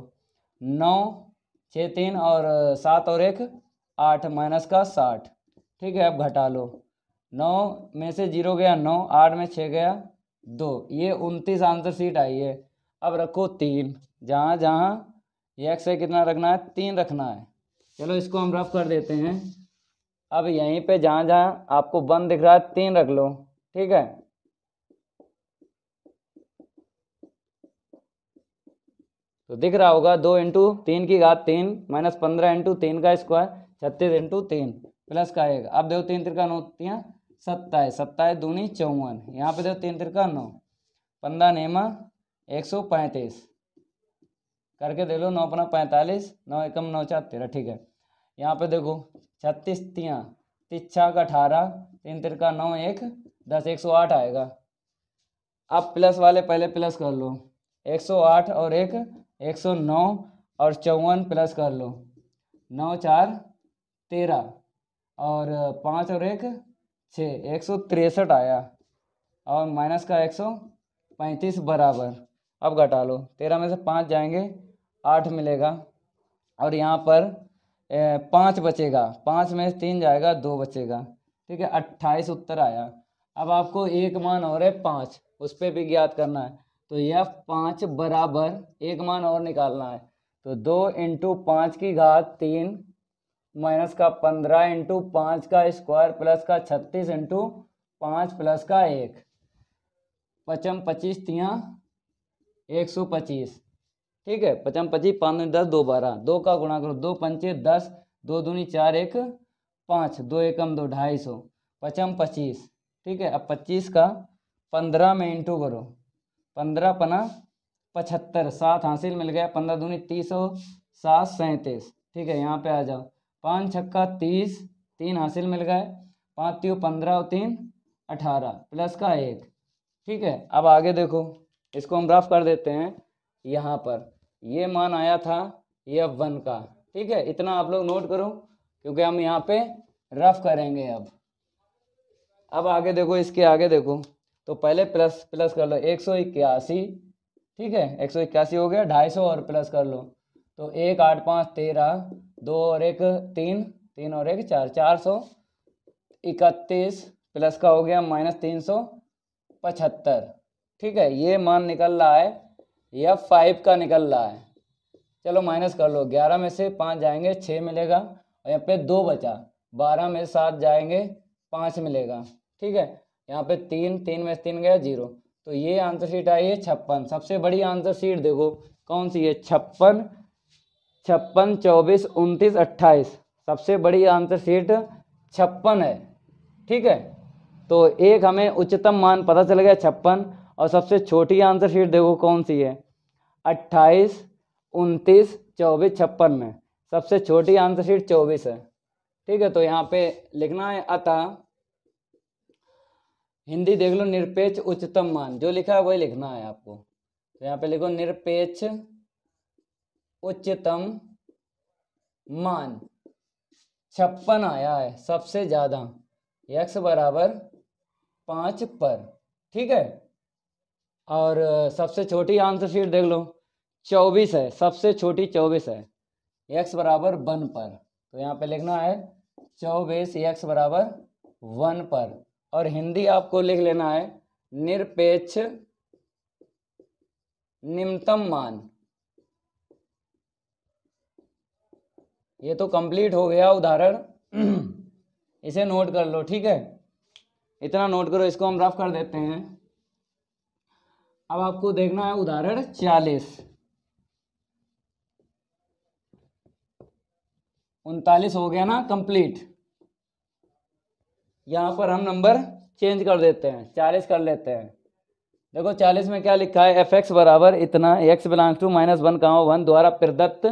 नौ छः तीन और सात और एक आठ माइनस का साठ ठीक है अब घटा लो नौ में से जीरो गया नौ आठ में छः गया दो ये उनतीस आंसर सीट आई है अब रखो तीन जहाँ जहाँ एक से कितना रखना है तीन रखना है चलो इसको हम रफ कर देते हैं अब यहीं पे जहाँ जहाँ आपको वन दिख रहा है तीन रख लो ठीक है तो दिख रहा होगा दो इंटू तीन की घात तीन माइनस पंद्रह इंटू तीन का स्क्वायर छत्तीस इंटू तीन प्लस का एक अब देखो तीन तिर का नौ सत्ताईस सत्ताईस दूनी चौवन यहाँ पे देखो तीन तिरका नौ पंद्रह नेमा एक सौ पैंतीस करके दे लो नौ पना पैंतालीस नौ एकम नौ चार तेरह ठीक है यहाँ पे देखो छत्तीस तिया तिछा का अठारह तीन तिरका नौ एक दस एक सौ आठ आएगा अब प्लस वाले पहले प्लस कर लो एक सौ आठ और एक एक सौ नौ और चौवन प्लस कर लो नौ चार तेरह और पाँच और एक छः एक सौ तिरसठ आया और माइनस का एक सौ पैंतीस बराबर अब घटा लो तेरह में से पाँच जाएंगे आठ मिलेगा और यहाँ पर पाँच बचेगा पाँच में से तीन जाएगा दो बचेगा ठीक है अट्ठाईस उत्तर आया अब आपको एक मान और है पाँच उस पर भी ज्ञात करना है तो यह पाँच बराबर एक मान और निकालना है तो दो इंटू पाँच की घात तीन माइनस का पंद्रह इंटू पाँच का स्क्वायर प्लस का छत्तीस इंटू पाँच प्लस का एक पचम पच्चीस तिया एक सौ पच्चीस ठीक है पचम पच्चीस पाँच दस दो बारह दो का गुणा करो दो पंचे दस दो दूनी चार एक पाँच दो एकम दो ढाई सौ पचम पच्चीस ठीक है अब पच्चीस का पंद्रह में इंटू करो पंद्रह पना पचहत्तर सात हासिल मिल गया पंद्रह दूनी तीस सौ सात सैंतीस ठीक है यहाँ पे आ जाओ पाँच छक्का तीस तीन हासिल मिल गए पाँच तीन पंद्रह और तीन अठारह प्लस का एक ठीक है अब आगे देखो इसको हम रफ कर देते हैं यहाँ पर ये मान आया था ये अब वन का ठीक है इतना आप लोग नोट करो क्योंकि हम यहाँ पे रफ करेंगे अब अब आगे देखो इसके आगे देखो तो पहले प्लस प्लस कर लो एक सौ इक्यासी ठीक है एक सौ इक्यासी हो गया ढाई सौ और प्लस कर लो तो एक आठ पाँच तेरह दो और एक तीन तीन और एक चार चार सौ इकतीस प्लस का हो गया माइनस तीन सौ पचहत्तर ठीक है ये मान निकल रहा है यह फाइव का निकल रहा है चलो माइनस कर लो ग्यारह में से पाँच जाएंगे छः मिलेगा और यहाँ पे दो बचा बारह में सात जाएंगे पाँच मिलेगा ठीक है यहाँ पे तीन तीन में तीन गया जीरो तो ये आंसर शीट आई है छप्पन सबसे बड़ी आंसर शीट देखो कौन सी है छप्पन छप्पन चौबीस उनतीस अट्ठाईस सबसे बड़ी आंसर सीट छप्पन है ठीक है तो एक हमें उच्चतम मान पता चल गया छप्पन और सबसे छोटी आंसर शीट देखो कौन सी है अट्ठाईस उनतीस चौबीस छप्पन में सबसे छोटी आंसर शीट चौबीस है ठीक है तो यहाँ पे लिखना है अतः हिंदी देख लो निरपेक्ष उच्चतम मान जो लिखा है वही लिखना है आपको तो यहाँ पे लिखो निरपेक्ष उच्चतम मान छप्पन आया है सबसे ज़्यादा एक्स बराबर पांच पर ठीक है और सबसे छोटी आंसर शीट देख लो चौबीस है सबसे छोटी चौबीस है एक्स बराबर वन पर तो यहाँ पे लिखना है चौबीस एक्स बराबर वन पर और हिंदी आपको लिख लेना है निरपेक्ष निम्नतम मान ये तो कंप्लीट हो गया उदाहरण इसे नोट कर लो ठीक है इतना नोट करो इसको हम रफ कर देते हैं अब आपको देखना है उदाहरण चालीस उनतालीस हो गया ना कंप्लीट यहाँ पर हम नंबर चेंज कर देते हैं चालीस कर लेते हैं देखो चालीस में क्या लिखा है एफ एक्स बराबर इतना x belongs to minus one comma one द्वारा प्रदत्त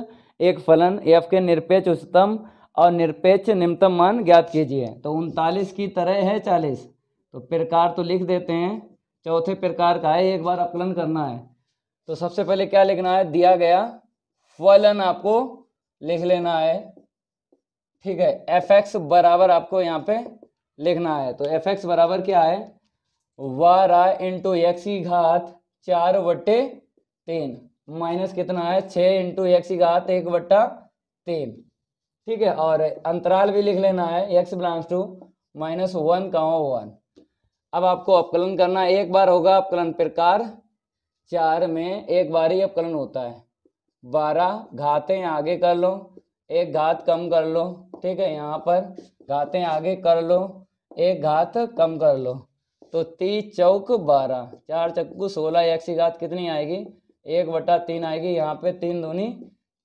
एक फलन एफ के निरपेक्ष उच्चतम और निरपेक्ष निम्नतम मान ज्ञात कीजिए तो उनतालीस की तरह है चालीस तो प्रकार तो लिख देते हैं चौथे प्रकार का है एक बार आकलन करना है तो सबसे पहले क्या लिखना है दिया गया फलन आपको लिख लेना है ठीक है एफ एक्स बराबर आपको यहाँ पे लिखना है तो एफ एक्स बराबर क्या है वारा इंटू एक्स की घात चार बटे तीन माइनस कितना है छः इंटू एक्स घात एक बट्टा तीन ठीक है और अंतराल भी लिख लेना है x belongs to minus one comma one अब आपको अपकलन करना एक बार होगा अपकलन प्रकार चार में एक बार ही अपकलन होता है बारह घातें आगे कर लो एक घात कम कर लो ठीक है यहाँ पर घातें आगे कर लो एक घात कम कर लो तो तीस चौक बारह चार चक्कू सोलह एक घात कितनी आएगी एक बटा तीन आएगी यहाँ पे तीन दूनी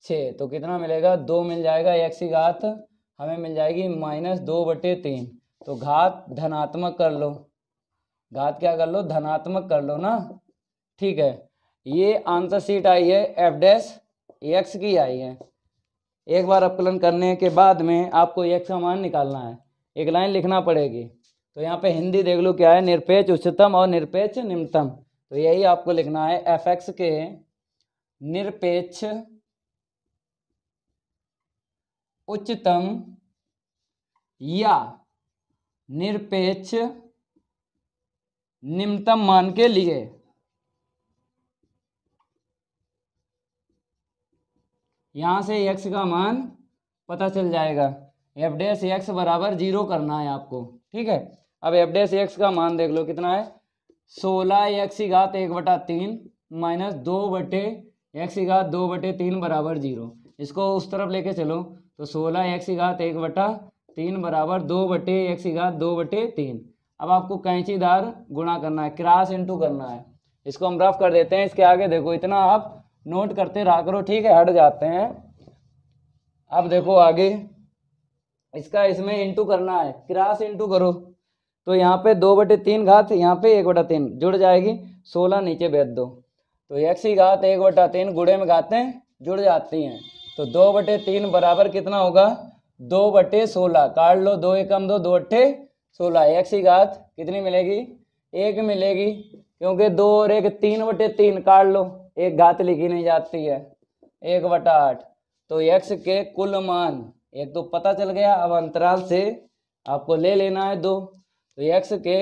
छः तो कितना मिलेगा दो मिल जाएगा एक सी घात हमें मिल जाएगी माइनस दो बटे तीन तो घात धनात्मक कर लो घात क्या कर लो धनात्मक कर लो ना ठीक है ये आंसर सीट आई है एफ डैश एक्स की आई है एक बार अपकलन करने के बाद में आपको एक समान निकालना है एक लाइन लिखना पड़ेगी तो यहाँ पे हिंदी देख लो क्या है निरपेक्ष उच्चतम और निरपेक्ष निम्नतम तो यही आपको लिखना है एफ एक्स के निरपेक्ष उच्चतम या निरपेक्ष निम्नतम मान के लिए यहां से एक्स का मान पता चल जाएगा एफडेस एक्स बराबर जीरो करना है आपको ठीक है अब एफडेस एक्स का मान देख लो कितना है सोलह एक्स घात एक बटा तीन माइनस दो बटे एक्स घात दो बटे तीन बराबर जीरो इसको उस तरफ लेके चलो तो सोलह एक्स घात एक बटा तीन बराबर दो बटे एक्स घात दो बटे तीन अब आपको कैंचीदार गुणा करना है क्रास इंटू करना है इसको हम रफ कर देते हैं इसके आगे देखो इतना आप नोट करते रहा करो ठीक है हट जाते हैं अब देखो आगे इसका इसमें इंटू करना है क्रास इंटू करो तो यहाँ पे दो बटे तीन घात यहाँ पे एक बटा तीन जुड़ जाएगी सोलह नीचे भेज दो तो एक्स की घात एक बटा तीन गुड़े में घाते जुड़ जाती हैं तो दो बटे तीन बराबर कितना होगा दो बटे सोलह काट लो दो एकम दो दो अट्ठे सोलह एक्स की घात कितनी मिलेगी एक मिलेगी क्योंकि दो और एक तीन बटे तीन काट लो एक घात लिखी नहीं जाती है एक बटा आठ तो एक्स के कुल मान एक तो पता चल गया अब अंतराल से आपको ले लेना है दो तो यक्ष के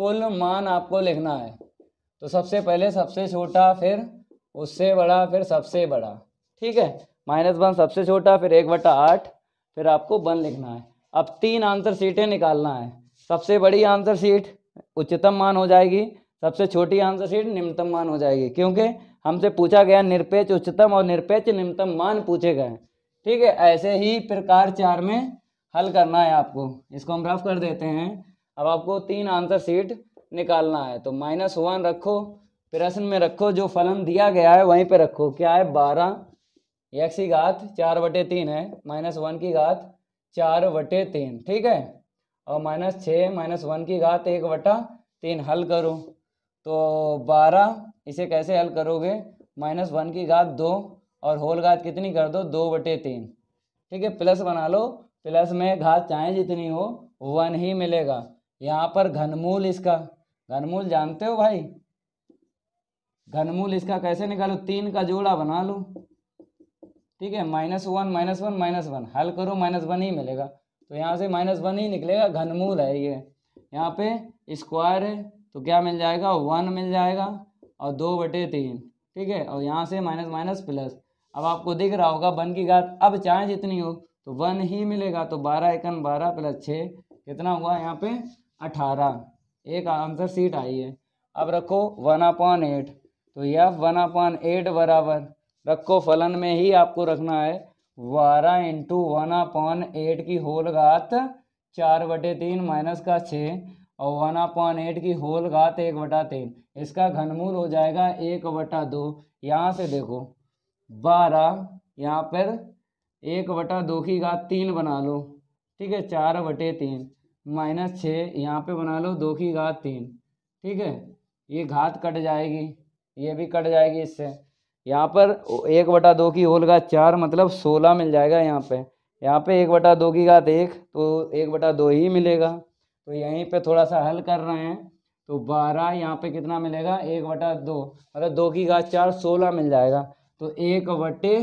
कुल मान आपको लिखना है तो सबसे पहले सबसे छोटा फिर उससे बड़ा फिर सबसे बड़ा ठीक है माइनस वन सबसे छोटा फिर एक बटा आठ फिर आपको वन लिखना है अब तीन आंसर सीटें निकालना है सबसे बड़ी आंसर सीट उच्चतम मान हो जाएगी सबसे छोटी आंसर सीट निम्नतम मान हो जाएगी क्योंकि हमसे पूछा गया निरपेक्ष उच्चतम और निरपेक्ष निम्नतम मान पूछे गए ठीक है ऐसे ही प्रकार चार में हल करना है आपको इसको हम रफ कर देते हैं अब आपको तीन आंसर सीट निकालना है तो माइनस वन रखो प्रश्न में रखो जो फलन दिया गया है वहीं पे रखो क्या है बारह एक्स की घात चार बटे तीन है माइनस वन की घात चार बटे तीन ठीक है और माइनस छः माइनस वन की घात एक बटा तीन हल करो तो बारह इसे कैसे हल करोगे माइनस वन की घात दो और होल घात कितनी कर दो दो बटे तीन ठीक है प्लस बना लो प्लस में घात चाहे जितनी हो वन ही मिलेगा यहाँ पर घनमूल इसका घनमूल जानते हो भाई घनमूल इसका कैसे निकालो तीन का जोड़ा बना लो ठीक है minus one minus one minus one हल करो माइनस वन ही मिलेगा तो यहाँ से माइनस वन ही निकलेगा घनमूल है ये यहाँ पे स्क्वायर है तो क्या मिल जाएगा वन मिल जाएगा और दो बटे तीन ठीक है और यहाँ से माइनस माइनस प्लस अब आपको दिख रहा होगा वन की घात अब चाहे जितनी हो तो वन ही मिलेगा तो बारह एकन बारह प्लस छः कितना हुआ यहाँ पे अठारह एक आंसर सीट आई है अब रखो वन अपॉन एट तो यह वन अपॉन एट बराबर रखो फलन में ही आपको रखना है बारह इंटू वन अपॉन एट की होल घात चार बटे तीन माइनस का छः और वन अपॉन एट की होल घात एक बटा तीन इसका घनमूल हो जाएगा एक बटा दो यहाँ से देखो बारह यहाँ पर एक बटा दो की घात तीन बना लो ठीक है चार बटे तीन माइनस छः यहाँ पे बना लो दो की घात तीन ठीक है ये घात कट जाएगी ये भी कट जाएगी इससे यहाँ पर एक बटा दो की होल घात चार मतलब सोलह मिल जाएगा यहाँ पे यहाँ पे एक बटा दो की घात एक तो एक बटा दो ही मिलेगा तो यहीं पे थोड़ा सा हल कर रहे हैं तो बारह यहाँ पे कितना मिलेगा एक बटा दो मतलब दो की घात चार सोलह मिल जाएगा तो एक बटे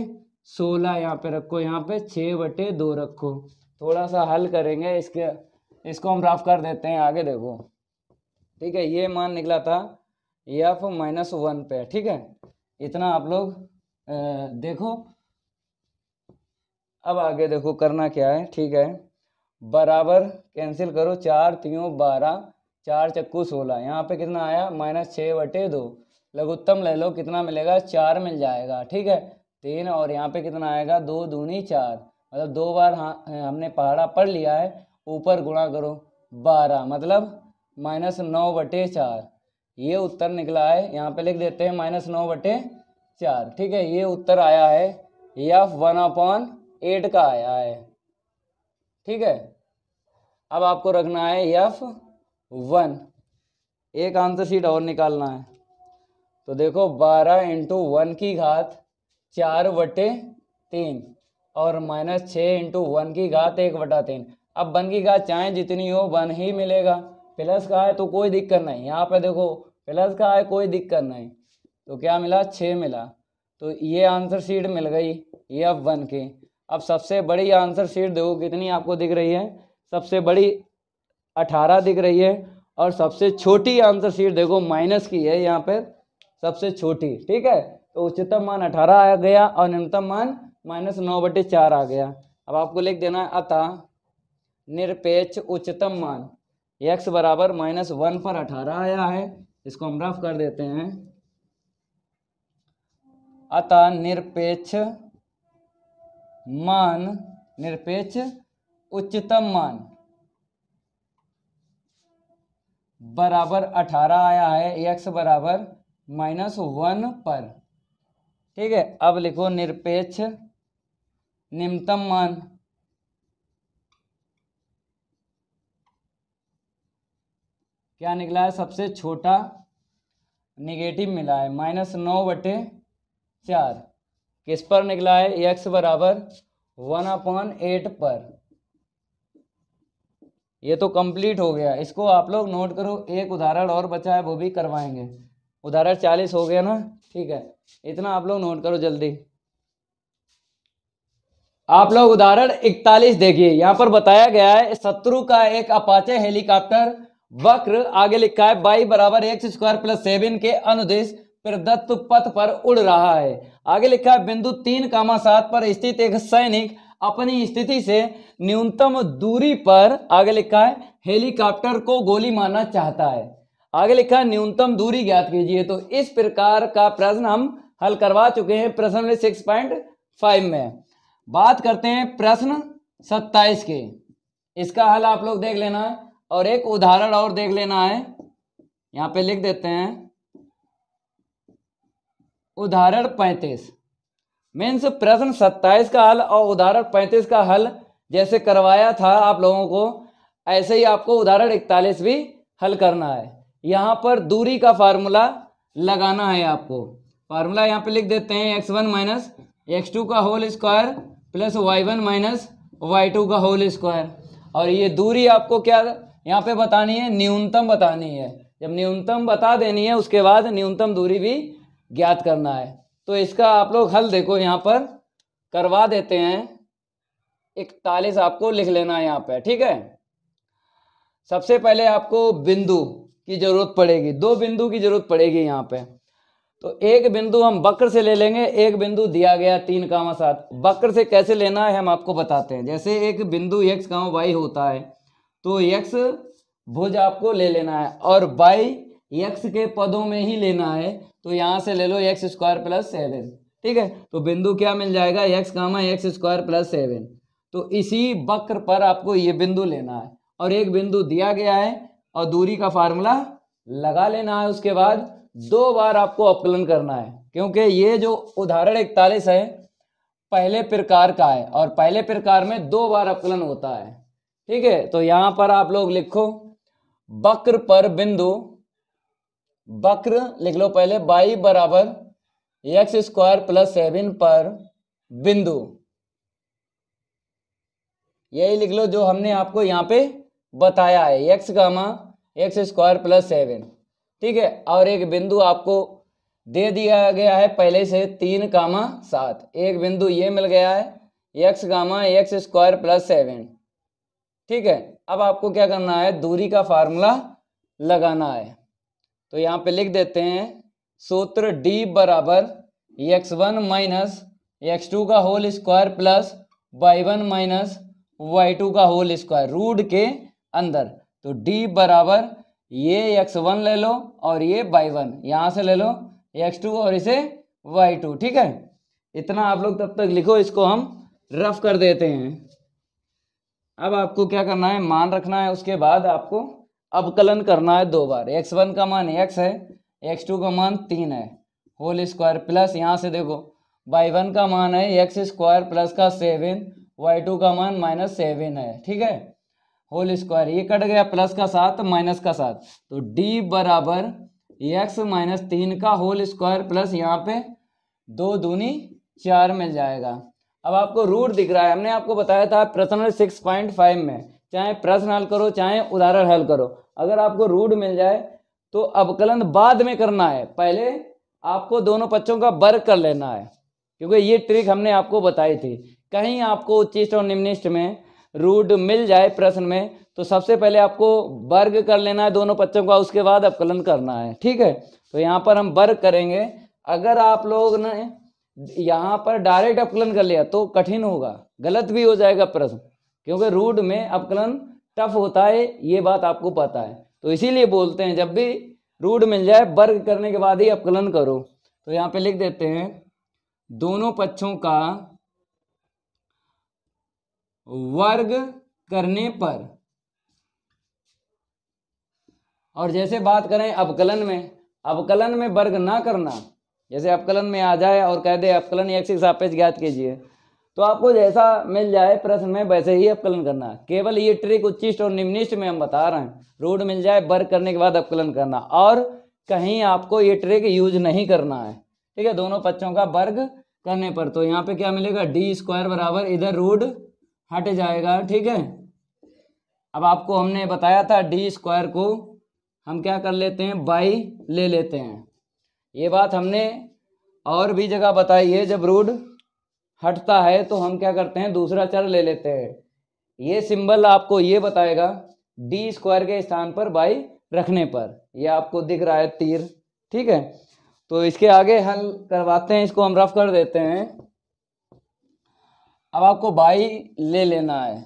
सोलह यहाँ पे रखो यहाँ पे छः बटे दो रखो थोड़ा सा हल करेंगे इसके इसको हम राफ कर देते हैं आगे देखो ठीक है ये मान निकला था एफ माइनस वन पे ठीक है इतना आप लोग देखो अब आगे देखो करना क्या है ठीक है बराबर कैंसिल करो चार तीनों बारह चार चक्कू सोलह यहाँ पे कितना आया माइनस छः बटे दो लघुत्तम ले लो कितना मिलेगा चार मिल जाएगा ठीक है तीन और यहाँ पे कितना आएगा दो दूनी चार मतलब दो बार हाँ हमने पहाड़ा पढ़ लिया है ऊपर गुणा करो बारह मतलब माइनस नौ बटे चार ये उत्तर निकला है यहाँ पे लिख देते हैं माइनस नौ बटे चार ठीक है ये उत्तर आया है यफ वन अपॉन एट का आया है ठीक है अब आपको रखना है यफ वन एक आंसर शीट और निकालना है तो देखो बारह इंटू वन की घात चार बटे तीन और माइनस छः इंटू वन की घात एक बटा तीन अब वन की घात चाहे जितनी हो वन ही मिलेगा प्लस का है तो कोई दिक्कत नहीं यहाँ पे देखो प्लस का है कोई दिक्कत नहीं तो क्या मिला छः मिला तो ये आंसर शीट मिल गई ये अब वन की अब सबसे बड़ी आंसर शीट देखो कितनी आपको दिख रही है सबसे बड़ी अठारह दिख रही है और सबसे छोटी आंसर शीट देखो माइनस की है यहाँ पर सबसे छोटी ठीक है तो उच्चतम मान अठारह आ गया और न्यूनतम मान माइनस नौ बटे चार आ गया अब आपको लिख देना है अतः निरपेक्ष उच्चतम मान एक्स बराबर माइनस वन पर अठारह आया है इसको हम रफ कर देते हैं अतः निरपेक्ष मान निरपेक्ष उच्चतम मान बराबर अठारह आया है एक्स बराबर माइनस वन पर ठीक है अब लिखो निरपेक्ष निम्नतम मान क्या निकला है सबसे छोटा निगेटिव मिला है माइनस नौ बटे चार किस पर निकला है एक्स बराबर वन अपॉन एट पर ये तो कंप्लीट हो गया इसको आप लोग नोट करो एक उदाहरण और बचा है वो भी करवाएंगे उदाहरण चालीस हो गया ना ठीक है इतना आप लोग नोट करो जल्दी आप लोग उदाहरण 41 देखिए यहां पर बताया गया है शत्रु का एक अपाचे हेलीकॉप्टर वक्र आगे लिखा है बाई बराबर एक्स स्क्वायर प्लस सेवन के अनुदेश प्रदत्त पथ पर उड़ रहा है आगे लिखा है बिंदु तीन कामा सात पर स्थित एक सैनिक अपनी स्थिति से न्यूनतम दूरी पर आगे लिखा है हेलीकॉप्टर को गोली मारना चाहता है आगे लिखा न्यूनतम दूरी ज्ञात कीजिए तो इस प्रकार का प्रश्न हम हल करवा चुके हैं प्रश्न सिक्स पॉइंट फाइव में बात करते हैं प्रश्न सत्ताईस के इसका हल आप लोग देख लेना और एक उदाहरण और देख लेना है यहाँ पे लिख देते हैं उदाहरण पैंतीस मीन्स प्रश्न सत्ताईस का हल और उदाहरण पैंतीस का हल जैसे करवाया था आप लोगों को ऐसे ही आपको उदाहरण इकतालीस भी हल करना है यहाँ पर दूरी का फार्मूला लगाना है आपको फार्मूला यहाँ पे लिख देते हैं X one minus X two का whole square plus Y one minus Y two का होल स्क्वायर और ये दूरी आपको क्या यहाँ पे बतानी है न्यूनतम बतानी है जब न्यूनतम बता देनी है उसके बाद न्यूनतम दूरी भी ज्ञात करना है तो इसका आप लोग हल देखो यहाँ पर करवा देते हैं इकतालीस आपको लिख लेना है यहाँ पे ठीक है सबसे पहले आपको बिंदु की ज़रूरत पड़ेगी दो बिंदु की ज़रूरत पड़ेगी यहाँ पे तो एक बिंदु हम बक्र से ले लेंगे एक बिंदु दिया गया तीन कामा सात बक्र से कैसे लेना है हम आपको बताते हैं जैसे एक बिंदु यक्स काम वाई होता है तो यक्स भुज आपको ले लेना है और वाई यक्स के पदों में ही लेना है तो यहाँ से ले लो एक्स स्क्वायर प्लस सेवन ठीक है तो बिंदु क्या मिल जाएगा X comma X square plus seven तो इसी वक्र पर आपको ये बिंदु लेना है और एक बिंदु दिया गया है और दूरी का फार्मूला लगा लेना है उसके बाद दो बार आपको अवकलन करना है क्योंकि ये जो उदाहरण इकतालीस है पहले प्रकार का है और पहले प्रकार में दो बार अवकलन होता है ठीक है तो यहां पर आप लोग लिखो वक्र पर बिंदु वक्र लिख लो पहले बाई बराबर एक्स स्क्वायर प्लस सेवन पर बिंदु यही लिख लो जो हमने आपको यहां पे बताया है X comma X square plus seven ठीक है और एक बिंदु आपको दे दिया गया है पहले से तीन कामा सात एक बिंदु ये मिल गया है X comma X square plus seven ठीक है अब आपको क्या करना है दूरी का फार्मूला लगाना है तो यहाँ पे लिख देते हैं सूत्र डी बराबर X one minus X two का whole square plus Y one minus Y two का होल स्क्वायर रूड के अंदर तो डी बराबर ये एक्स वन ले लो और ये बाई वन यहाँ से ले लो एक्स टू और इसे वाई टू ठीक है इतना आप लोग तब तक लिखो इसको हम रफ कर देते हैं अब आपको क्या करना है मान रखना है उसके बाद आपको अवकलन करना है दो बार एक्स वन का मान एक्स है एक्स टू का मान तीन है होल स्क्वायर प्लस यहाँ से देखो y1 वन का मान है एक्स स्क्वायर प्लस का सेवन वाई टू का मान माइनस सेवन है ठीक है होल स्क्वायर ये कट गया प्लस का साथ माइनस का साथ तो डी बराबर एक्स माइनस तीन का होल स्क्वायर प्लस यहाँ पे दो दूनी चार मिल जाएगा अब आपको रूट दिख रहा है हमने आपको बताया था प्रश्न सिक्स पॉइंट फाइव में चाहे प्रश्न हल करो चाहे उदाहरण हल करो अगर आपको रूट मिल जाए तो अवकलन बाद में करना है पहले आपको दोनों पक्षों का वर्ग कर लेना है क्योंकि ये ट्रिक हमने आपको बताई थी कहीं आपको उच्चिष्ट और निम्निष्ट में रूट मिल जाए प्रश्न में तो सबसे पहले आपको वर्ग कर लेना है दोनों पक्षों का उसके बाद अवकलन करना है ठीक है तो यहाँ पर हम वर्ग करेंगे अगर आप लोग ने यहाँ पर डायरेक्ट अवकलन कर लिया तो कठिन होगा गलत भी हो जाएगा प्रश्न क्योंकि रूट में अवकलन टफ होता है ये बात आपको पता है तो इसीलिए बोलते हैं जब भी रूट मिल जाए वर्ग करने के बाद ही अवकलन करो तो यहाँ पे लिख देते हैं दोनों पक्षों का वर्ग करने पर और जैसे बात करें अवकलन में अवकलन में वर्ग ना करना जैसे अवकलन में आ जाए और कह दे अवकलन एक ज्ञात कीजिए तो आपको जैसा मिल जाए प्रश्न में वैसे ही अपकलन करना केवल ये ट्रिक उच्चिष्ट और निम्निष्ट में हम बता रहे हैं रूढ़ मिल जाए वर्ग करने के बाद अपकलन करना और कहीं आपको ये ट्रिक यूज नहीं करना है ठीक है दोनों पक्षों का वर्ग करने पर तो यहाँ पे क्या मिलेगा डी स्क्वायर बराबर इधर रूढ़ हट जाएगा ठीक है अब आपको हमने बताया था डी स्क्वायर को हम क्या कर लेते हैं बाई ले लेते हैं ये बात हमने और भी जगह बताई है जब रूड हटता है तो हम क्या करते हैं दूसरा चर ले लेते हैं ये सिंबल आपको ये बताएगा डी स्क्वायर के स्थान पर बाई रखने पर यह आपको दिख रहा है तीर ठीक है तो इसके आगे हल करवाते हैं इसको हम रफ कर देते हैं अब आपको बाई ले लेना है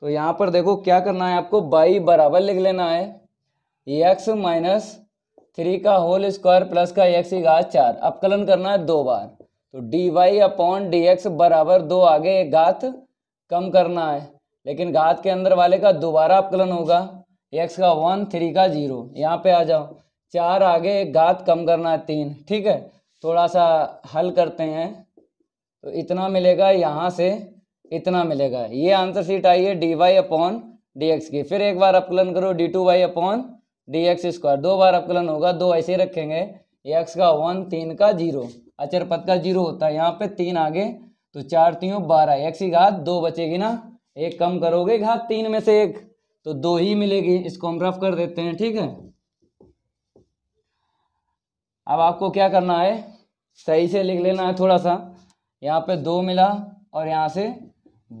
तो यहाँ पर देखो क्या करना है आपको बाई बराबर लिख लेना है एक्स माइनस थ्री का होल स्क्वायर प्लस का एक्स घात चार अपकलन करना है दो बार तो D Y upon D X बराबर दो आगे एक घात कम करना है लेकिन घात के अंदर वाले का दोबारा अपकलन होगा एक्स का वन थ्री का जीरो यहाँ पे आ जाओ चार आगे एक घात कम करना है तीन ठीक है थोड़ा सा हल करते हैं तो इतना मिलेगा यहाँ से इतना मिलेगा ये आंसर सीट आई है D Y upon D X की फिर एक बार अपकलन करो D two Y upon D X square दो बार अपकलन होगा दो ऐसे रखेंगे एक्स का वन तीन का जीरो अचर पद का जीरो होता है यहाँ पे तीन आगे तो चार तीनों बारह एक्स की घात दो बचेगी ना एक कम करोगे घात तीन में से एक तो दो ही मिलेगी इसको हम रफ कर देते हैं ठीक है अब आपको क्या करना है सही से लिख लेना है थोड़ा सा यहाँ पे दो मिला और यहाँ से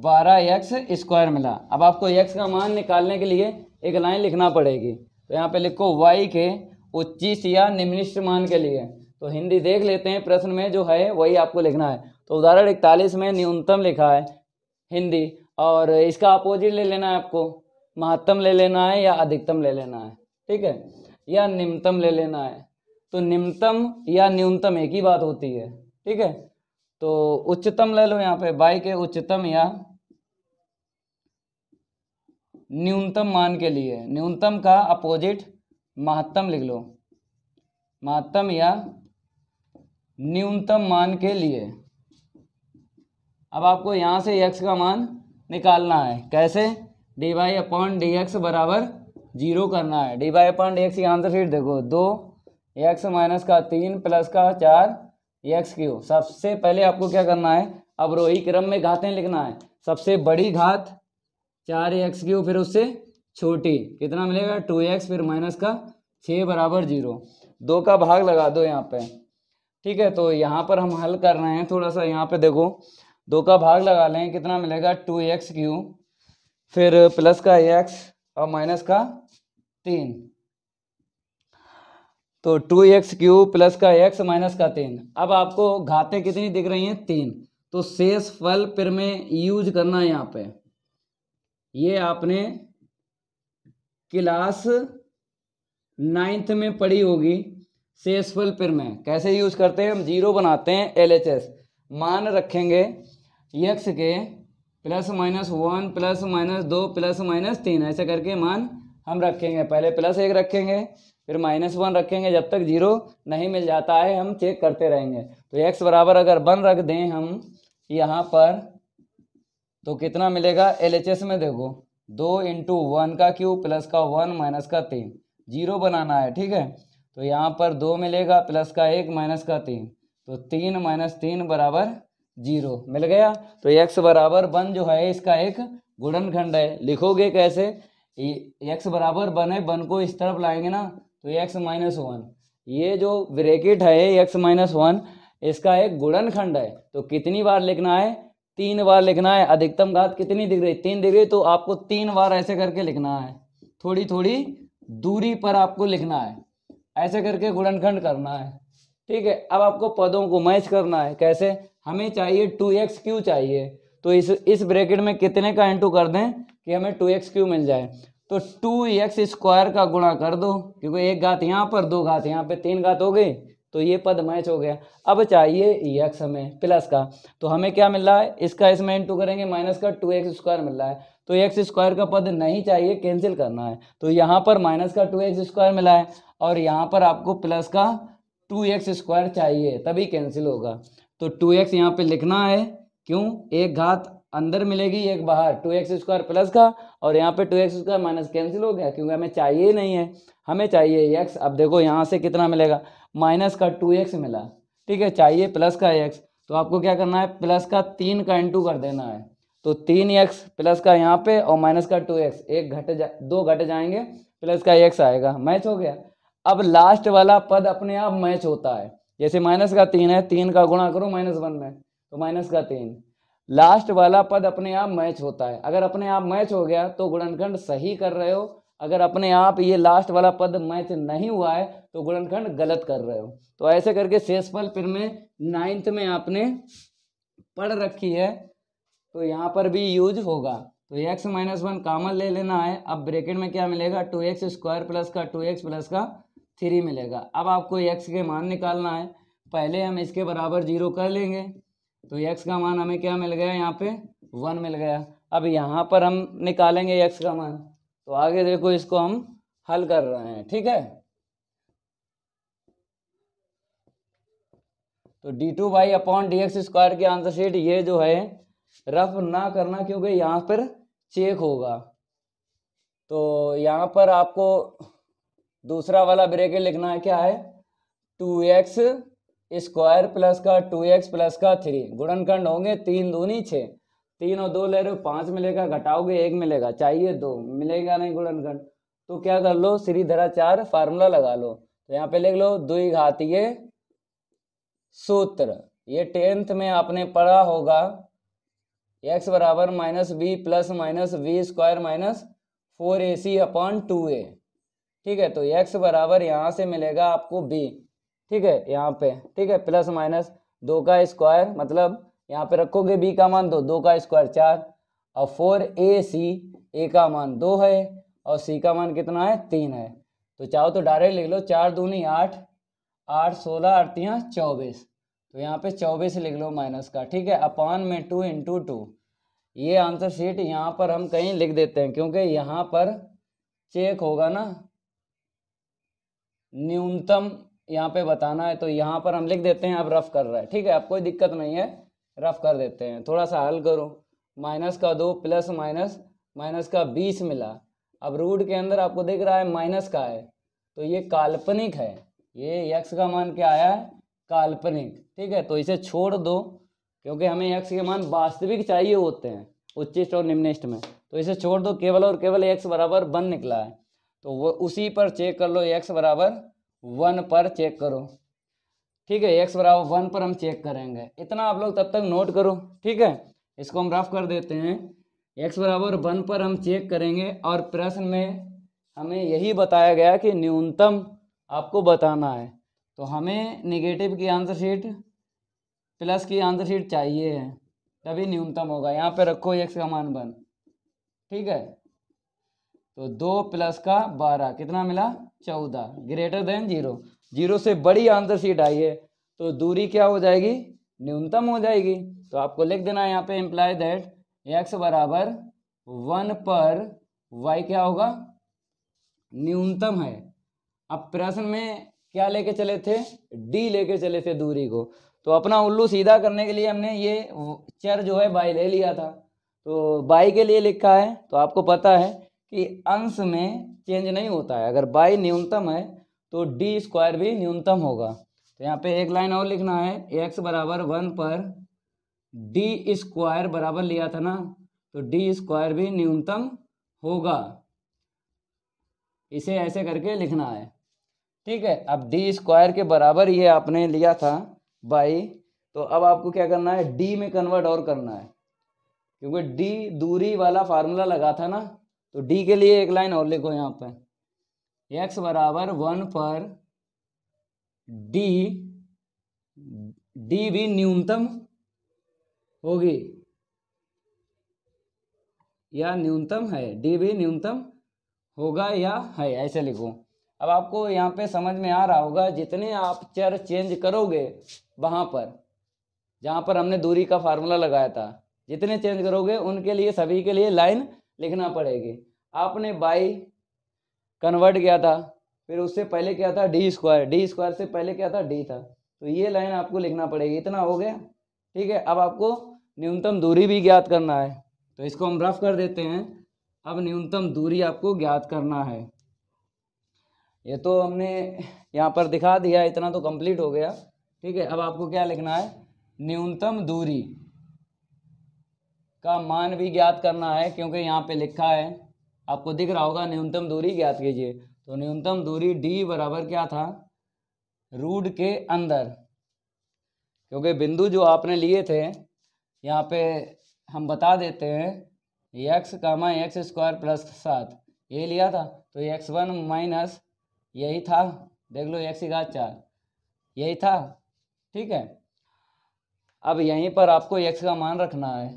बारह एक्स स्क्वायर मिला अब आपको एक्स का मान निकालने के लिए एक लाइन लिखना पड़ेगी तो यहाँ पे लिखो वाई के उच्चीस या निम्निष्ट मान के लिए तो हिंदी देख लेते हैं प्रश्न में जो है वही आपको लिखना है तो उदाहरण इकतालीस में न्यूनतम लिखा है हिंदी और इसका अपोजिट ले लेना है आपको महत्तम ले लेना है या अधिकतम ले लेना है ठीक है या निम्नतम ले लेना है तो निम्नतम या न्यूनतम एक ही बात होती है ठीक है तो उच्चतम ले लो यहाँ पे बाई के उच्चतम या न्यूनतम मान के लिए न्यूनतम का अपोजिट महत्तम लिख लो महत्तम या न्यूनतम मान के लिए अब आपको यहाँ से x का मान निकालना है कैसे D Y upon D X बराबर जीरो करना है D Y upon D X की आंसर शीट देखो दो एक्स माइनस का तीन प्लस का चार एक्स क्यू सबसे पहले आपको क्या करना है अब रोही क्रम में घातें लिखना है सबसे बड़ी घात चार एक्स क्यू फिर उससे छोटी कितना मिलेगा टू एक्स फिर माइनस का छः बराबर जीरो दो का भाग लगा दो यहाँ पे ठीक है तो यहाँ पर हम हल कर रहे हैं थोड़ा सा यहाँ पे देखो दो का भाग लगा लें कितना मिलेगा टू एक्स क्यू फिर प्लस का एक्स और माइनस का तीन तो टू एक्स क्यू प्लस का एक्स माइनस का तीन अब आपको घाते कितनी दिख रही हैं तीन तो शेष फल पर में यूज करना है यहाँ पे ये आपने क्लास नाइन्थ में पढ़ी होगी शेष फल फिर में कैसे यूज करते हैं हम जीरो बनाते हैं एल एच एस मान रखेंगे यक्स के plus minus one plus minus दो प्लस माइनस तीन ऐसे करके मान हम रखेंगे पहले प्लस एक रखेंगे फिर माइनस वन रखेंगे जब तक जीरो नहीं मिल जाता है हम चेक करते रहेंगे तो एक्स बराबर अगर वन रख दें हम यहाँ पर तो कितना मिलेगा एस में देखो दो इंटू वन का क्यू प्लस का वन माइनस का तीन जीरो बनाना है ठीक है तो यहाँ पर दो मिलेगा प्लस का एक माइनस का तीन तो तीन माइनस तीन बराबर जीरो मिल गया तो एक्स बराबर वन जो है इसका एक गुणनखंड है लिखोगे कैसे एक्स बराबर वन है वन को इस तरफ लाएंगे ना तो एक्स माइनस वन ये जो ब्रेकेट है एक्स माइनस वन इसका एक गुणनखंड है तो कितनी बार लिखना है तीन बार लिखना है अधिकतम घात कितनी दिख रही तीन दिख रही तो आपको तीन बार ऐसे करके लिखना है थोड़ी थोड़ी दूरी पर आपको लिखना है ऐसे करके गुणनखंड करना है ठीक है अब आपको पदों को मैच करना है कैसे हमें चाहिए टू एक्स क्यू चाहिए तो इस इस ब्रैकेट में कितने का इंटू कर दें कि हमें टू एक्स क्यू मिल जाए तो टू एक्स स्क्वायर का गुणा कर दो क्योंकि एक घात यहाँ पर दो घात यहाँ पे तीन घात हो गए तो ये पद मैच हो गया अब चाहिए एक्स e हमें प्लस का तो हमें क्या मिल रहा है इसका इसमें इंटू करेंगे माइनस का टू एक्स स्क्वायर मिल रहा है तो एक्स e स्क्वायर का पद नहीं चाहिए कैंसिल करना है तो यहाँ पर माइनस का टू एक्स स्क्वायर मिला है और यहाँ पर आपको प्लस का टू एक्स स्क्वायर चाहिए तभी कैंसिल होगा तो टू एक्स यहाँ पर लिखना है क्यों एक घात अंदर मिलेगी एक बाहर टू एक्स स्क्वायर प्लस का और यहाँ पे टू एक्स उसका माइनस कैंसिल हो गया क्योंकि हमें चाहिए नहीं है हमें चाहिए एक्स अब देखो यहाँ से कितना मिलेगा माइनस का टू एक्स मिला ठीक है चाहिए प्लस का एक्स तो आपको क्या करना है प्लस का तीन का इंटू कर देना है तो तीन एक्स प्लस का यहाँ पे और माइनस का टू एक्स एक घट जा दो घट जाएंगे प्लस का एक्स आएगा मैच हो गया अब लास्ट वाला पद अपने आप मैच होता है जैसे माइनस का तीन है तीन का गुणा करो माइनस वन में तो माइनस का तीन लास्ट वाला पद अपने आप मैच होता है अगर अपने आप मैच हो गया तो गुणनखंड सही कर रहे हो अगर अपने आप ये लास्ट वाला पद मैच नहीं हुआ है तो गुणनखंड गलत कर रहे हो तो ऐसे करके शेषफल फिर में नाइन्थ में आपने पढ़ रखी है तो यहाँ पर भी यूज होगा तो एक्स माइनस वन कामन ले लेना है अब ब्रेकेट में क्या मिलेगा टू एक्स स्क्वायर प्लस का टू एक्स प्लस का थ्री मिलेगा अब आपको एक्स के मान निकालना है पहले हम इसके बराबर जीरो कर लेंगे तो एक्स का मान हमें क्या मिल गया यहाँ पे वन मिल गया अब यहाँ पर हम निकालेंगे एक्स का मान तो आगे देखो इसको हम हल कर रहे हैं ठीक है तो D two Y upon D X square की आंसर शीट ये जो है रफ ना करना क्योंकि यहाँ पर चेक होगा तो यहाँ पर आपको दूसरा वाला ब्रेकेट लिखना है क्या है टू एक्स स्क्वायर प्लस का टू एक्स प्लस का थ्री गुणनखंड होंगे तीन दूनी छः तीन और दो ले रहे हो पाँच मिलेगा घटाओगे एक मिलेगा चाहिए दो मिलेगा नहीं गुणनखंड तो क्या कर लो श्री धरा चार फार्मूला लगा लो तो यहाँ पे लिख लो दुई घातीय सूत्र ये टेंथ में आपने पढ़ा होगा एक्स बराबर minus B plus minus B square minus four A C upon two A ठीक है तो एक्स बराबर यहाँ से मिलेगा आपको बी ठीक है यहाँ पे ठीक है प्लस माइनस दो का स्क्वायर मतलब यहाँ पे रखोगे बी का मान दो तो दो का स्क्वायर चार और फोर ए सी ए का मान दो है और सी का मान कितना है तीन है तो चाहो तो डायरेक्ट लिख लो चार दूनी आठ आठ सोलह अड़तियाँ चौबीस तो यहाँ पे चौबीस लिख लो माइनस का ठीक है अपान में टू इंटू टू ये आंसर शीट यहाँ पर हम कहीं लिख देते हैं क्योंकि यहाँ पर चेक होगा ना न्यूनतम यहाँ पे बताना है तो यहाँ पर हम लिख देते हैं अब रफ़ कर रहा है ठीक है अब कोई दिक्कत नहीं है रफ़ कर देते हैं थोड़ा सा हल करो माइनस का दो प्लस माइनस माइनस का बीस मिला अब रूट के अंदर आपको दिख रहा है माइनस का है तो ये काल्पनिक है ये यक्स का मान क्या आया है काल्पनिक ठीक है तो इसे छोड़ दो क्योंकि हमें यक्स के मान वास्तविक चाहिए होते हैं उच्चिष्ट और निम्निष्ट में तो इसे छोड़ दो केवल और केवल एक्स बराबर वन निकला है तो वो उसी पर चेक कर लो एक्स बराबर वन पर चेक करो ठीक है एक्स बराबर वन पर हम चेक करेंगे इतना आप लोग तब तक नोट करो ठीक है इसको हम रफ कर देते हैं एक्स बराबर वन पर हम चेक करेंगे और प्रश्न में हमें यही बताया गया कि न्यूनतम आपको बताना है तो हमें निगेटिव की आंसर शीट प्लस की आंसर शीट चाहिए है तभी न्यूनतम होगा यहाँ पे रखो एक्स का मान वन ठीक है तो दो प्लस का बारह कितना मिला चौदह ग्रेटर देन जीरो जीरो से बड़ी आंसर सीट आई है तो दूरी क्या हो जाएगी न्यूनतम हो जाएगी तो आपको लिख देना है यहाँ पे इम्प्लाई दैट एक्स बराबर वन पर वाई क्या होगा न्यूनतम है अब प्रश्न में क्या लेके चले थे डी लेके चले थे दूरी को तो अपना उल्लू सीधा करने के लिए हमने ये चर जो है बाई ले लिया था तो बाई के लिए लिखा है तो आपको पता है कि अंश में चेंज नहीं होता है अगर बाई न्यूनतम है तो डी स्क्वायर भी न्यूनतम होगा तो यहाँ पे एक लाइन और लिखना है एक्स बराबर वन पर डी स्क्वायर बराबर लिया था ना तो डी स्क्वायर भी न्यूनतम होगा इसे ऐसे करके लिखना है ठीक है अब डी स्क्वायर के बराबर ये आपने लिया था बाई तो अब आपको क्या करना है डी में कन्वर्ट और करना है क्योंकि डी दूरी वाला फार्मूला लगा था ना तो डी के लिए एक लाइन और लिखो यहाँ पर एक्स बराबर वन पर डी डी भी न्यूनतम होगी या न्यूनतम है डी भी न्यूनतम होगा या है ऐसे लिखो अब आपको यहाँ पे समझ में आ रहा होगा जितने आप चर चेंज करोगे वहां पर जहां पर हमने दूरी का फार्मूला लगाया था जितने चेंज करोगे उनके लिए सभी के लिए लाइन लिखना पड़ेगी आपने बाई कन्वर्ट किया था फिर उससे पहले क्या था डी स्क्वायर डी स्क्वायर से पहले क्या था डी था तो ये लाइन आपको लिखना पड़ेगी इतना हो गया ठीक है अब आपको न्यूनतम दूरी भी ज्ञात करना है तो इसको हम रफ कर देते हैं अब न्यूनतम दूरी आपको ज्ञात करना है ये तो हमने यहाँ पर दिखा दिया इतना तो कंप्लीट हो गया ठीक है अब आपको क्या लिखना है न्यूनतम दूरी का मान भी ज्ञात करना है क्योंकि यहाँ पे लिखा है आपको दिख रहा होगा न्यूनतम दूरी ज्ञात कीजिए तो न्यूनतम दूरी डी बराबर क्या था रूड के अंदर क्योंकि बिंदु जो आपने लिए थे यहाँ पे हम बता देते हैं का कामा एक्स स्क्वायर प्लस सात ये लिया था तो एक्स वन माइनस यही था देख लो एक्स का चार यही था ठीक है अब यहीं पर आपको एक्स का मान रखना है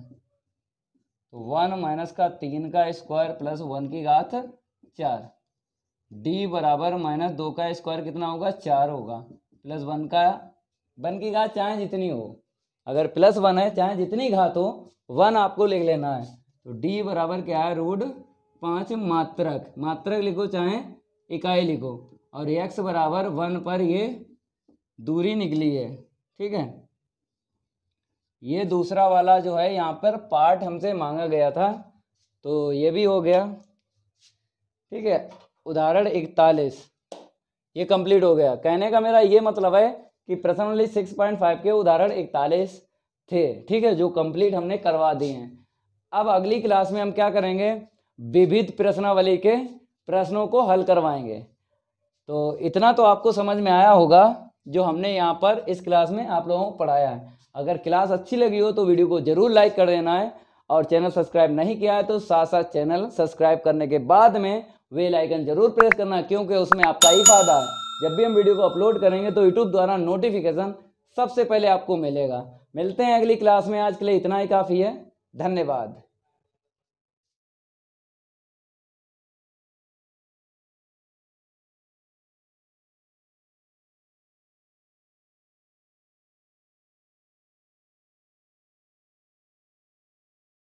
तो वन माइनस का तीन का स्क्वायर प्लस वन की घात चार डी बराबर माइनस दो का स्क्वायर कितना होगा चार होगा प्लस वन का वन की घात चाहे जितनी हो अगर प्लस वन है चाहे जितनी घात हो वन आपको लिख लेना है तो डी बराबर क्या है रूट पाँच मात्रक मात्रक लिखो चाहे इकाई लिखो और एक्स बराबर वन पर ये दूरी निकली है ठीक है ये दूसरा वाला जो है यहाँ पर पार्ट हमसे मांगा गया था तो ये भी हो गया ठीक है उदाहरण इकतालीस ये कंप्लीट हो गया कहने का मेरा ये मतलब है कि प्रश्न सिक्स पॉइंट फाइव के उदाहरण इकतालीस थे ठीक है जो कंप्लीट हमने करवा दिए हैं अब अगली क्लास में हम क्या करेंगे विविध प्रश्नावली के प्रश्नों को हल करवाएंगे तो इतना तो आपको समझ में आया होगा जो हमने यहाँ पर इस क्लास में आप लोगों को पढ़ाया है अगर क्लास अच्छी लगी हो तो वीडियो को जरूर लाइक कर देना है और चैनल सब्सक्राइब नहीं किया है तो साथ साथ चैनल सब्सक्राइब करने के बाद में वे लाइकन जरूर प्रेस करना क्योंकि उसमें आपका ही फायदा है जब भी हम वीडियो को अपलोड करेंगे तो यूट्यूब द्वारा नोटिफिकेशन सबसे पहले आपको मिलेगा मिलते हैं अगली क्लास में आज के लिए इतना ही काफ़ी है धन्यवाद